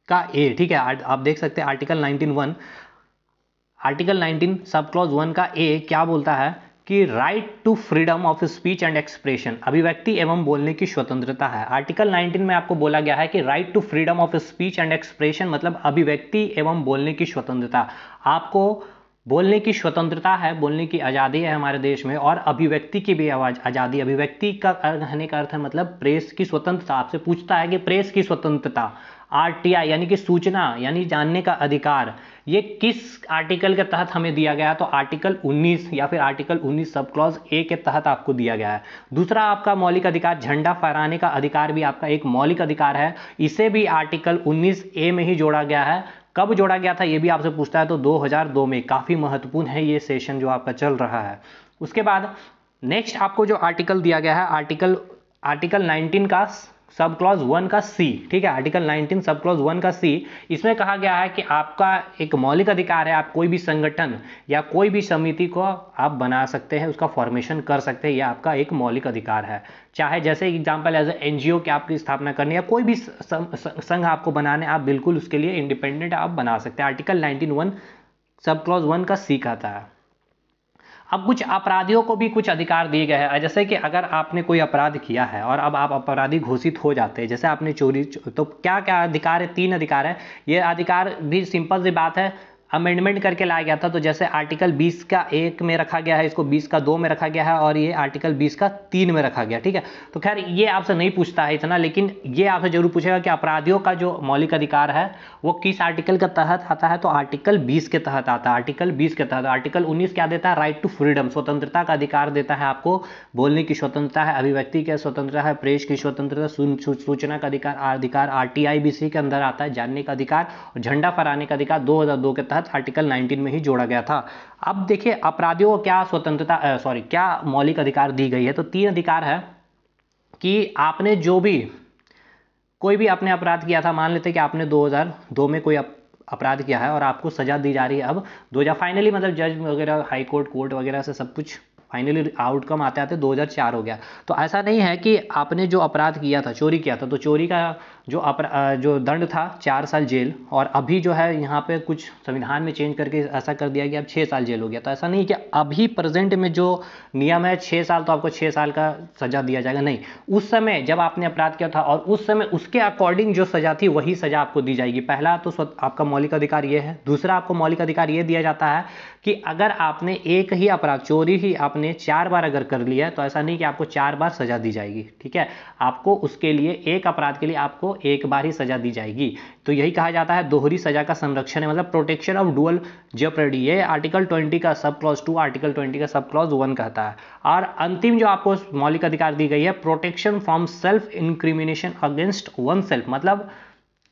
का ए ठीक है आप देख सकते हैं आर्टिकल 19 वन आर्टिकल 19 सब क्लॉज वन का ए क्या बोलता है कि right to freedom of speech and expression अभिव्यक्ति एवं बोलने की स्वतंत्रता है आर्टिकल 19 में आपको बोला गया है कि right to freedom of speech and expression मतलब अभिव्यक्ति एवं बोलने की स्वतंत्रता आपको बोलने की स्वतंत्रता है बोलने की आज़ादी है हमारे देश में और अभिव्यक्ति की भी आवाज़ आज़ादी अभिव्यक्ति का कहने का अर्थ है मतलब प्रेस की स्वतंत्रता आपसे पूछता है कि प्रेस की स्वतंत्रता आर यानी कि सूचना यानी जानने का अधिकार ये किस आर्टिकल के तहत हमें दिया गया तो आर्टिकल 19 या फिर आर्टिकल 19 सब क्लॉज ए के तहत आपको दिया गया है दूसरा आपका मौलिक अधिकार झंडा फहराने का अधिकार भी आपका एक मौलिक अधिकार है इसे भी आर्टिकल 19 ए में ही जोड़ा गया है कब जोड़ा गया था ये भी आपसे पूछता है तो 2002 में काफ़ी महत्वपूर्ण है ये सेशन जो आपका चल रहा है उसके बाद नेक्स्ट आपको जो आर्टिकल दिया गया है आर्टिकल आर्टिकल 19 का सब क्लॉज वन का सी ठीक है आर्टिकल 19 सब क्लॉज वन का सी इसमें कहा गया है कि आपका एक मौलिक अधिकार है आप कोई भी संगठन या कोई भी समिति को आप बना सकते हैं उसका फॉर्मेशन कर सकते हैं यह आपका एक मौलिक अधिकार है चाहे जैसे एग्जाम्पल एज एन जी की आपकी स्थापना करनी या कोई भी संघ आपको बनाने आप बिल्कुल उसके लिए इंडिपेंडेंट आप बना सकते हैं article nineteen one sub clause one का सी कहता है अब कुछ अपराधियों को भी कुछ अधिकार दिए गए हैं जैसे कि अगर आपने कोई अपराध किया है और अब आप अपराधी घोषित हो जाते हैं जैसे आपने चोरी तो क्या क्या अधिकार है तीन अधिकार है ये अधिकार भी सिंपल सी बात है अमेंडमेंट करके लाया गया था तो जैसे आर्टिकल 20 का एक में रखा गया है इसको 20 का दो में रखा गया है और ये आर्टिकल 20 का तीन में रखा गया ठीक है तो खैर ये आपसे नहीं पूछता है इतना लेकिन ये आपसे जरूर पूछेगा कि अपराधियों का जो मौलिक अधिकार है वो किस आर्टिकल के तहत आता है तो आर्टिकल बीस के तहत आता है आर्टिकल बीस के तहत आर्टिकल उन्नीस क्या देता है राइट टू फ्रीडम स्वतंत्रता का अधिकार देता है आपको बोलने की स्वतंत्रता है अभिव्यक्ति की स्वतंत्रता है प्रेस की स्वतंत्रता सूचना का अधिकार अधिकार आर के अंदर आता है जानने का अधिकार और झंडा फहराने का अधिकार दो के तहत तहत आर्टिकल 19 में ही जोड़ा गया था अब देखिए अपराधियों को क्या स्वतंत्रता सॉरी क्या मौलिक अधिकार दी गई है तो तीन अधिकार है कि आपने जो भी कोई भी आपने अपराध किया था मान लेते कि आपने 2002 में कोई अपराध किया है और आपको सज़ा दी जा रही है अब दो हज़ार फाइनली मतलब जज वगैरह हाई कोर्ट कोर्ट वगैरह से सब कुछ फाइनली आउटकम आते आते 2004 हो गया तो ऐसा नहीं है कि आपने जो अपराध किया था चोरी किया था तो चोरी का जो अपर जो दंड था चार साल जेल और अभी जो है यहाँ पे कुछ संविधान में चेंज करके ऐसा कर दिया गया अब छः साल जेल हो गया तो ऐसा नहीं कि अभी प्रेजेंट में जो नियम है छः साल तो आपको छः साल का सज़ा दिया जाएगा नहीं उस समय जब आपने अपराध किया था और उस समय उसके अकॉर्डिंग जो सज़ा थी वही सज़ा आपको दी जाएगी पहला तो आपका मौलिक अधिकार ये है दूसरा आपको मौलिक अधिकार ये दिया जाता है कि अगर आपने एक ही अपराध चोरी ही आपने चार बार अगर कर लिया है तो ऐसा नहीं कि आपको चार बार सज़ा दी जाएगी ठीक है आपको उसके लिए एक अपराध के लिए आपको एक बार ही सजा दी जाएगी तो यही कहा जाता है दोहरी सजा का संरक्षण है मतलब प्रोटेक्शन ऑफ डुअल जेप्रडी ये आर्टिकल ट्वेंटी का sub clause to article twenty का सब क्लॉज वन कहता है और अंतिम जो आपको मौलिक अधिकार दी गई है protection from self incrimination against one self मतलब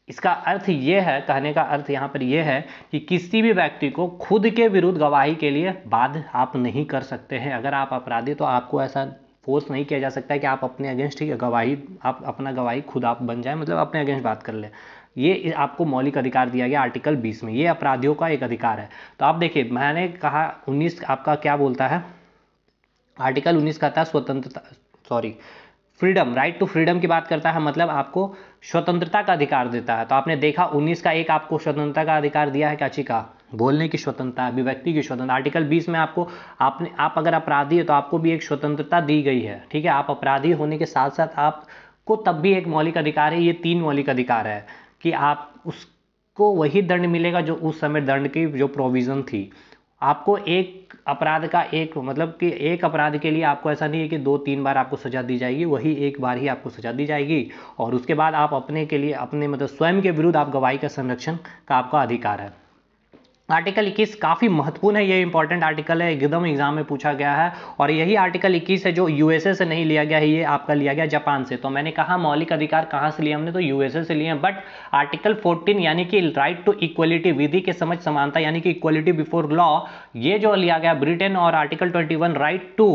इसका अर्थ यह है कहने का अर्थ यहाँ पर यह है कि किसी भी व्यक्ति को खुद के विरुद्ध गवाही के लिए बाध आप नहीं कर सकते हैं अगर आप अपराधी तो आपको ऐसा फोर्स नहीं किया जा सकता कि आप अपने अगेंस्ट ही गवाही आप अपना गवाही खुद आप बन जाए मतलब अपने अगेंस्ट बात कर ले ये आपको मौलिक अधिकार दिया गया आर्टिकल 20 में ये अपराधियों का एक अधिकार है तो आप देखिए मैंने कहा 19 आपका क्या बोलता है आर्टिकल 19 कहता है स्वतंत्रता sorry freedom right to freedom की बात करता है मतलब आपको स्वतंत्रता का अधिकार देता है तो आपने देखा 19 का एक आपको स्वतंत्रता का अधिकार दिया है काची का बोलने की स्वतंत्रता अभिव्यक्ति की स्वतंत्रता आर्टिकल 20 में आपको आपने आप अगर अपराधी है तो आपको भी एक स्वतंत्रता दी गई है ठीक है आप अपराधी होने के साथ साथ आपको तब भी एक मौलिक अधिकार है ये तीन मौलिक अधिकार है कि आप उसको वही दंड मिलेगा जो उस समय दंड की जो प्रोविज़न थी आपको एक अपराध का एक मतलब कि एक अपराध के लिए आपको ऐसा नहीं है कि दो तीन बार आपको सजा दी जाएगी वही एक बार ही आपको सजा दी जाएगी और उसके बाद आप अपने के लिए अपने मतलब स्वयं के विरुद्ध आप गवाही का संरक्षण का आपका अधिकार है आर्टिकल 21 काफ़ी महत्वपूर्ण है ये इंपॉर्टेंट आर्टिकल है एकदम एग्जाम में पूछा गया है और यही आर्टिकल 21 है जो यूएसए से नहीं लिया गया है ये आपका लिया गया जापान से तो मैंने कहा मौलिक अधिकार कहाँ से लिए हमने तो यूएसए से लिए हैं बट आर्टिकल 14 यानी कि राइट टू इक्वलिटी विधि के समझ समानता यानी कि इक्वलिटी बिफोर लॉ ये जो लिया गया ब्रिटेन और article twenty right to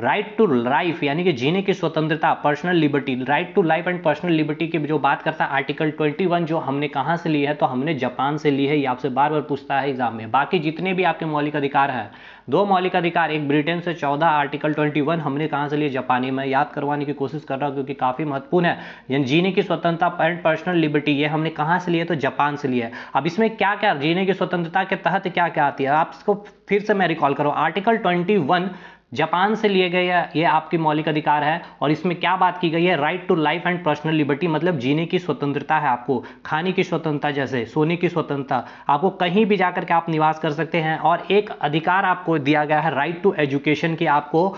right to life यानी कि जीने की स्वतंत्रता personal liberty right to life and personal liberty की जो बात करता है आर्टिकल 21 जो हमने कहाँ से ली है तो हमने जापान से ली है ये आपसे बार बार पूछता है एग्जाम में बाकी जितने भी आपके मौलिक अधिकार हैं दो मौलिक अधिकार एक ब्रिटेन से चौदह आर्टिकल 21 हमने कहाँ से लिए जापानी में याद करवाने की कोशिश कर रहा हूँ क्योंकि काफ़ी महत्वपूर्ण है यानी जीने की स्वतंत्रता एंड पर्सनल लिबर्टी ये हमने कहाँ से लिए तो जापान से लिए अब इसमें क्या क्या जीने की स्वतंत्रता के तहत क्या क्या आती है आप इसको फिर से मैं रिकॉल करूँ आर्टिकल ट्वेंटी जापान से लिए गए ये आपके मौलिक अधिकार है और इसमें क्या बात की गई है right to life and personal liberty मतलब जीने की स्वतंत्रता है आपको खाने की स्वतंत्रता जैसे सोने की स्वतंत्रता आपको कहीं भी जाकर के आप निवास कर सकते हैं और एक अधिकार आपको दिया गया है राइट टू एजुकेशन की आपको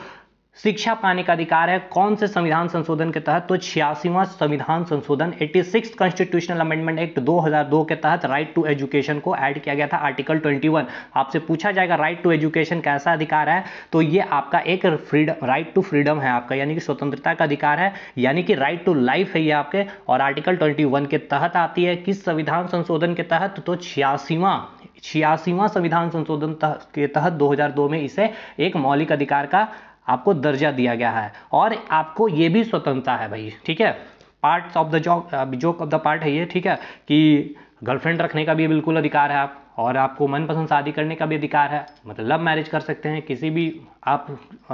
शिक्षा पाने का अधिकार है कौन से संविधान संशोधन के तहत तो छियासीवा संविधान संशोधन 86 कॉन्स्टिट्यूशनल अमेंडमेंट एक्ट 2002 के तहत राइट टू एजुकेशन को ऐड किया गया था आर्टिकल 21 आपसे पूछा जाएगा राइट टू एजुकेशन कैसा अधिकार है तो ये आपका एक फ्रीडम राइट टू फ्रीडम है आपका यानी कि स्वतंत्रता का अधिकार है यानी कि राइट टू लाइफ है ये आपके और आर्टिकल ट्वेंटी के तहत आती है किस संविधान संशोधन के तहत तो छियासीवा छियासीवा संविधान संशोधन के तहत 2002 में इसे एक मौलिक अधिकार का आपको दर्जा दिया गया है और आपको ये भी स्वतंत्रता है भाई ठीक है part of the job jock of the part है ये ठीक है कि गर्लफ्रेंड रखने का भी बिल्कुल अधिकार है आप और आपको मनपसंद शादी करने का भी अधिकार है मतलब मैरिज कर सकते हैं किसी भी आप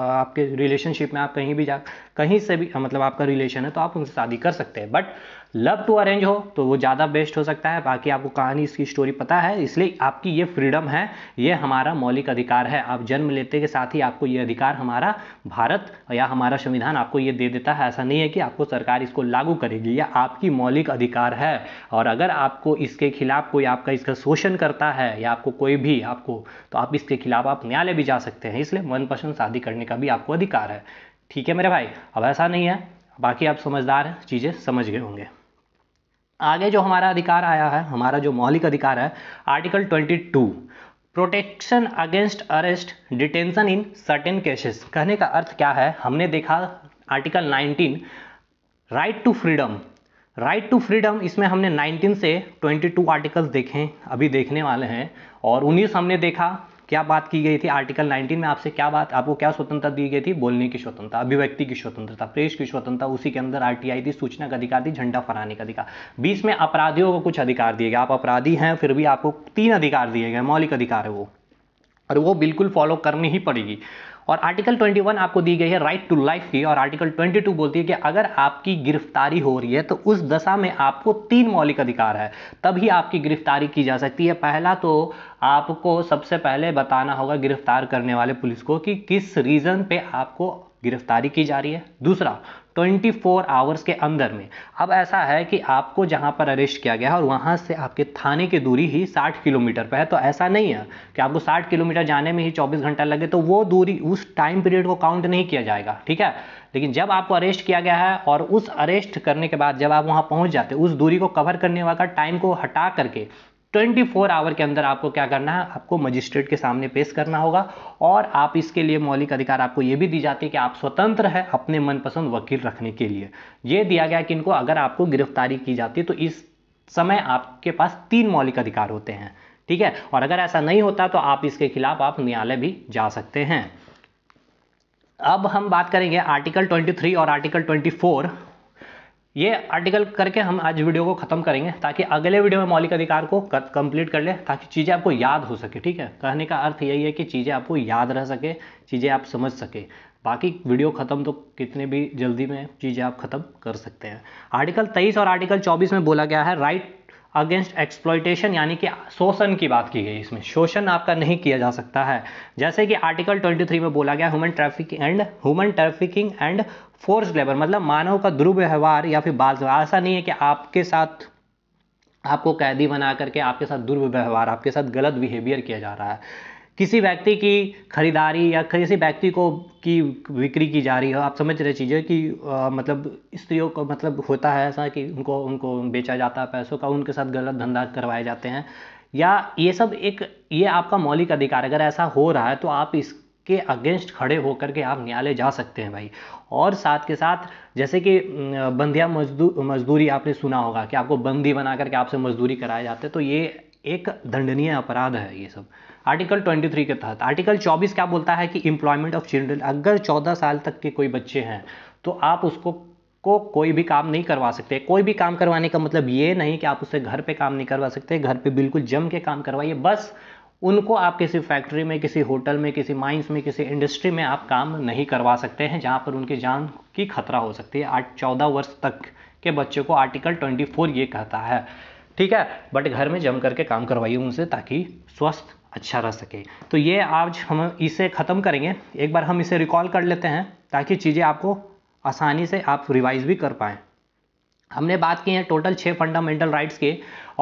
आपके रिलेशनशिप में आप कहीं भी जा कहीं से भी मतलब आपका रिलेशन है तो आप उनसे शादी कर सकते हैं बट लव टू अरेंज हो तो वो ज़्यादा बेस्ट हो सकता है बाकी आपको कहानी इसकी स्टोरी पता है इसलिए आपकी ये फ्रीडम है ये हमारा मौलिक अधिकार है आप जन्म लेते के साथ ही आपको ये अधिकार हमारा भारत या हमारा संविधान आपको ये दे देता है ऐसा नहीं है कि आपको सरकार इसको लागू करेगी या आपकी मौलिक अधिकार है और अगर आपको इसके खिलाफ कोई आपका इसका शोषण करता है या आपको कोई भी आपको तो आप इसके खिलाफ आप न्यायालय भी जा सकते हैं इसलिए मनपसंद शादी करने का भी आपको अधिकार है ठीक है मेरे भाई अब ऐसा नहीं है बाकी आप समझदार चीज़ें समझ गए होंगे आगे जो हमारा अधिकार आया है हमारा जो मौलिक अधिकार है article 22 protection against arrest detention in certain cases कहने का अर्थ क्या है हमने देखा article 19 right to freedom right to freedom इसमें हमने 19 से 22 आर्टिकल्स देखे अभी देखने वाले हैं और 19 हमने देखा क्या बात की गई थी आर्टिकल 19 में आपसे क्या बात आपको क्या स्वतंत्रता दी गई थी बोलने की स्वतंत्रता अभिव्यक्ति की स्वतंत्रता प्रेस की स्वतंत्रता उसी के अंदर आरटीआई थी सूचना का अधिकार थी झंडा फहराने का अधिकार बीस में अपराधियों को कुछ अधिकार दिए गए आप अपराधी हैं फिर भी आपको तीन अधिकार दिए गए मौलिक अधिकार है वो और वो बिल्कुल फॉलो करनी ही पड़ेगी और आर्टिकल 21 आपको दी गई है राइट टू लाइफ की और आर्टिकल 22 बोलती है कि अगर आपकी गिरफ्तारी हो रही है तो उस दशा में आपको तीन मौलिक अधिकार है तभी आपकी गिरफ्तारी की जा सकती है पहला तो आपको सबसे पहले बताना होगा गिरफ्तार करने वाले पुलिस को कि किस रीज़न पे आपको गिरफ्तारी की जा रही है दूसरा 24 आवर्स के अंदर में अब ऐसा है कि आपको जहाँ पर अरेस्ट किया गया है और वहाँ से आपके थाने की दूरी ही 60 किलोमीटर पर है तो ऐसा नहीं है कि आपको 60 किलोमीटर जाने में ही 24 घंटा लगे तो वो दूरी उस टाइम पीरियड को काउंट नहीं किया जाएगा ठीक है लेकिन जब आपको अरेस्ट किया गया है और उस अरेस्ट करने के बाद जब आप वहाँ पहुँच जाते उस दूरी को कवर करने वाला टाइम को हटा करके ट्वेंटी फोर आवर के अंदर आपको क्या करना है आपको मजिस्ट्रेट के सामने पेश करना होगा और आप इसके लिए मौलिक अधिकार आपको ये भी दी जाती है कि आप स्वतंत्र है अपने मनपसंद वकील रखने के लिए ये दिया गया कि इनको अगर आपको गिरफ्तारी की जाती है तो इस समय आपके पास तीन मौलिक अधिकार होते हैं ठीक है और अगर ऐसा नहीं होता तो आप इसके खिलाफ आप न्यायालय भी जा सकते हैं अब हम बात करेंगे आर्टिकल 23 और आर्टिकल ये आर्टिकल करके हम आज वीडियो को खत्म करेंगे ताकि अगले वीडियो में मौलिक अधिकार को कंप्लीट कर ले ताकि चीज़ें आपको याद हो सके ठीक है कहने का अर्थ यही है कि चीज़ें आपको याद रह सके चीज़ें आप समझ सके बाकी वीडियो ख़त्म तो कितने भी जल्दी में चीज़ें आप ख़त्म कर सकते हैं आर्टिकल तेईस और आर्टिकल चौबीस में बोला गया है राइट अगेंस्ट एक्सप्लॉयटेशन यानी कि शोषण की बात की गई इसमें शोषण आपका नहीं किया जा सकता है जैसे कि आर्टिकल 23 में बोला गया human trafficking and human trafficking and force labour मतलब मानव का दुर्व्यवहार या फिर बाल ऐसा नहीं है कि आपके साथ आपको कैदी बना करके आपके साथ दुर्व्यवहार आपके साथ गलत बिहेवियर किया जा रहा है किसी व्यक्ति की खरीदारी या किसी व्यक्ति को की बिक्री की जा रही हो आप समझ रहे चीज़ें कि आ, मतलब स्त्रियों को मतलब होता है ऐसा कि उनको उनको बेचा जाता है पैसों का उनके साथ गलत धंधा करवाए जाते हैं या ये सब एक ये आपका मौलिक अधिकार अगर ऐसा हो रहा है तो आप इस के अगेंस्ट खड़े होकर के आप न्यायालय जा सकते हैं भाई और साथ के साथ जैसे कि बंदिया मजदूर मजदूरी आपने सुना होगा कि आपको बंदी बना करके आपसे मजदूरी कराए जाते हैं तो ये एक दंडनीय अपराध है ये सब आर्टिकल 23 के तहत आर्टिकल 24 क्या बोलता है कि एम्प्लॉयमेंट ऑफ चिल्ड्रन अगर 14 साल तक के कोई बच्चे हैं तो आप उसको को कोई भी काम नहीं करवा सकते कोई भी काम करवाने का मतलब ये नहीं कि आप उससे घर पे काम नहीं करवा सकते घर पे बिल्कुल जम के काम करवाइए बस उनको आप किसी फैक्ट्री में किसी होटल में किसी माइंस में किसी इंडस्ट्री में आप काम नहीं करवा सकते हैं जहाँ पर उनकी जान की खतरा हो सकती है आठ चौदह वर्ष तक के बच्चे को आर्टिकल ट्वेंटी फोर ये कहता है ठीक है बट घर में जम करके काम करवाइए उनसे ताकि स्वस्थ अच्छा रह सके तो ये आज हम इसे ख़त्म करेंगे एक बार हम इसे रिकॉल कर लेते हैं ताकि चीज़ें आपको आसानी से आप रिवाइज भी कर पाएँ हमने बात की है टोटल छः फंडामेंटल राइट्स के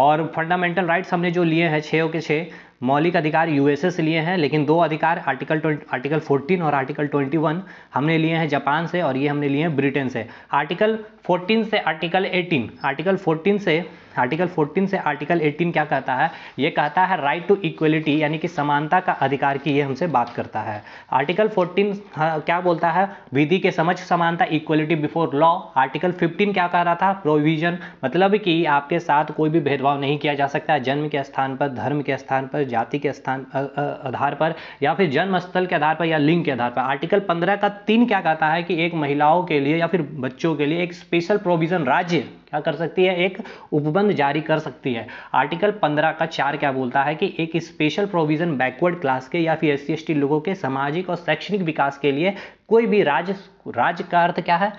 और फंडामेंटल राइट्स हमने जो लिए हैं छः के छः मौलिक अधिकार यूएसए से लिए हैं लेकिन दो अधिकार आर्टिकल आर्टिकल 14 और आर्टिकल 21 हमने लिए हैं जापान से और ये हमने लिए हैं ब्रिटेन से आर्टिकल 14 से आर्टिकल 18 आर्टिकल 14 से आर्टिकल 14 से आर्टिकल 18 क्या कहता है ये कहता है राइट टू इक्वलिटी यानी कि समानता का अधिकार की ये हमसे बात करता है आर्टिकल 14 हाँ, क्या बोलता है विधि के समझ समानता इक्वलिटी बिफोर लॉ आर्टिकल 15 क्या कह रहा था प्रोविजन मतलब कि आपके साथ कोई भी भेदभाव नहीं किया जा सकता जन्म के स्थान पर धर्म के स्थान पर जाति के स्थान आधार पर या फिर जन्म स्थल के आधार पर या लिंग के आधार पर आर्टिकल पंद्रह का तीन क्या कहता है कि एक महिलाओं के लिए या फिर बच्चों के लिए एक स्पेशल प्रोविजन राज्य क्या कर सकती है एक उपबंध जारी कर सकती है आर्टिकल पंद्रह का चार क्या बोलता है कि एक स्पेशल प्रोविजन बैकवर्ड क्लास के या फिर एस सी लोगों के सामाजिक और शैक्षणिक विकास के लिए कोई भी राज्य राज्य का अर्थ क्या है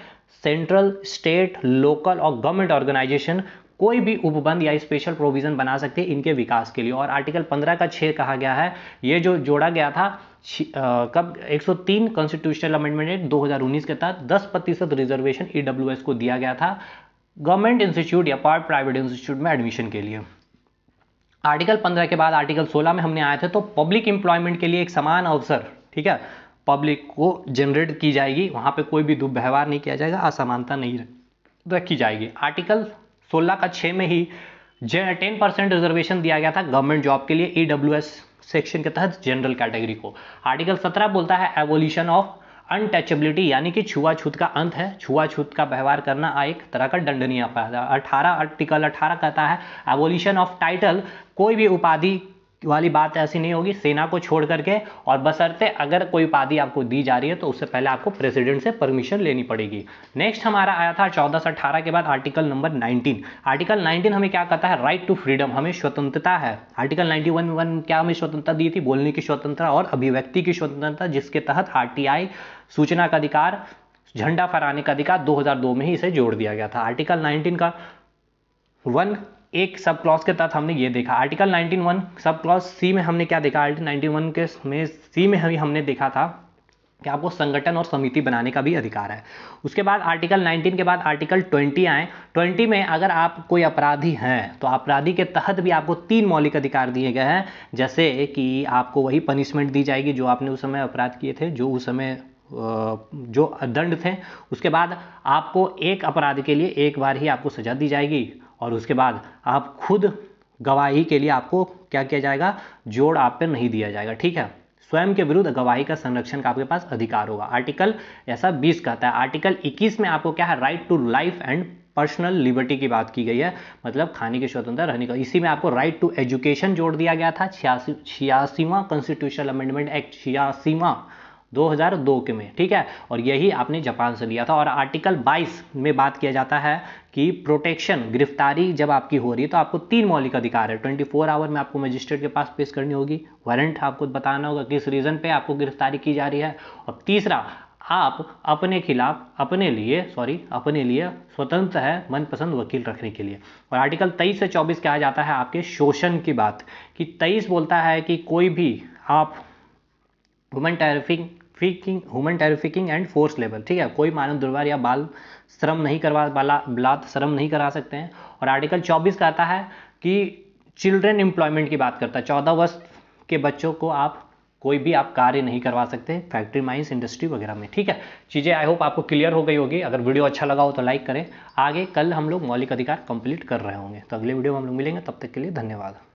सेंट्रल स्टेट लोकल और गवर्नमेंट ऑर्गेनाइजेशन कोई भी उपबंध या स्पेशल प्रोविजन बना सकते हैं इनके विकास के लिए और आर्टिकल 15 का 6 कहा गया है ये जो जोड़ा गया था आ, कब 103 कॉन्स्टिट्यूशनल अमेंडमेंट एक्ट 2019 के तहत 10 प्रतिशत रिजर्वेशन ई e को दिया गया था गवर्नमेंट इंस्टीट्यूट या पार्ट प्राइवेट इंस्टीट्यूट में एडमिशन के लिए आर्टिकल 15 के बाद आर्टिकल 16 में हमने आए थे तो पब्लिक एम्प्लॉयमेंट के लिए एक समान अवसर ठीक है पब्लिक को जनरेट की जाएगी वहां पे कोई भी दुर्व्यवहार नहीं किया जाएगा असमानता नहीं रखी जाएगी आर्टिकल सोलह का छः में ही टेन परसेंट रिजर्वेशन दिया गया था गवर्नमेंट जॉब के लिए ई एस सेक्शन के तहत जनरल कैटेगरी को आर्टिकल सत्रह बोलता है एवोल्यूशन ऑफ अनटचेबिलिटी यानी कि छुआछूत का अंत है छुआछूत का व्यवहार करना एक तरह का दंडनीय अपराध है अठारह आर्टिकल अठारह कहता है एवोल्यूशन ऑफ टाइटल कोई भी उपाधि वाली बात ऐसी नहीं होगी सेना को छोड़ करके और बसरते अगर कोई उपाधि आपको दी जा रही है तो उससे पहले आपको प्रेसिडेंट से परमिशन लेनी पड़ेगी नेक्स्ट हमारा आया था चौदह से अठारह के बाद article number nineteen article nineteen हमें क्या कहता है राइट टू फ्रीडम हमें स्वतंत्रता है आर्टिकल नाइनटी वन वन क्या हमें स्वतंत्रता दी थी बोलने की स्वतंत्रता और अभिव्यक्ति की स्वतंत्रता जिसके तहत आर सूचना का अधिकार झंडा फहराने का अधिकार 2002 में ही इसे जोड़ दिया गया था आर्टिकल 19 का वन एक सब क्लॉज के तहत हमने ये देखा आर्टिकल 191 सब क्लॉज सी में हमने क्या देखा आर्टिकल 91 के में सी में हमें हमने देखा था कि आपको संगठन और समिति बनाने का भी अधिकार है उसके बाद आर्टिकल 19 के बाद आर्टिकल 20 आए 20 में अगर आप कोई अपराधी हैं तो अपराधी के तहत भी आपको तीन मौलिक अधिकार दिए गए हैं जैसे कि आपको वही पनिशमेंट दी जाएगी जो आपने उस समय अपराध किए थे जो उस समय जो दंड थे उसके बाद आपको एक अपराध के लिए एक बार ही आपको सजा दी जाएगी और उसके बाद आप खुद गवाही के लिए आपको क्या किया जाएगा जोड़ आप पे नहीं दिया जाएगा ठीक है स्वयं के विरुद्ध गवाही का संरक्षण का आपके पास अधिकार होगा आर्टिकल ऐसा 20 कहता है आर्टिकल 21 में आपको क्या है right to life and personal liberty की बात की गई है मतलब खाने की स्वतंत्रता रहने का इसी में आपको राइट टू एजुकेशन जोड़ दिया गया था छियासी छियासीवा कॉन्स्टिट्यूशनल अमेंडमेंट एक्ट छियासीवा 2002 के में ठीक है और यही आपने जापान से लिया था और आर्टिकल 22 में बात किया जाता है कि प्रोटेक्शन गिरफ्तारी जब आपकी हो रही है तो आपको तीन मौलिक अधिकार है 24 आवर में आपको मजिस्ट्रेट के पास पेश करनी होगी वारंट आपको बताना होगा किस रीज़न पे आपको गिरफ्तारी की जा रही है और तीसरा आप अपने खिलाफ अपने लिए सॉरी अपने लिए स्वतंत्र है मनपसंद वकील रखने के लिए और आर्टिकल 23 से 24 कहा जाता है आपके शोषण की बात कि 23 बोलता है कि कोई भी आप human trafficking women trafficking and force labour ठीक है कोई मानव दुर्वार या बाल श्रम नहीं करवा बाला बलात् श्रम नहीं करा सकते हैं और आर्टिकल 24 कहता है कि चिल्ड्रेन एम्प्लॉयमेंट की बात करता है चौदह वर्ष के बच्चों को आप कोई भी आप कार्य नहीं करवा सकते फैक्ट्री माइंस इंडस्ट्री वगैरह में ठीक है चीज़ें आई होप आपको क्लियर हो गई होगी अगर वीडियो अच्छा लगा हो तो लाइक करें आगे कल हम लोग मौलिक अधिकार कंप्लीट कर रहे होंगे तो अगले वीडियो में हम लोग मिलेंगे तब तक के लिए धन्यवाद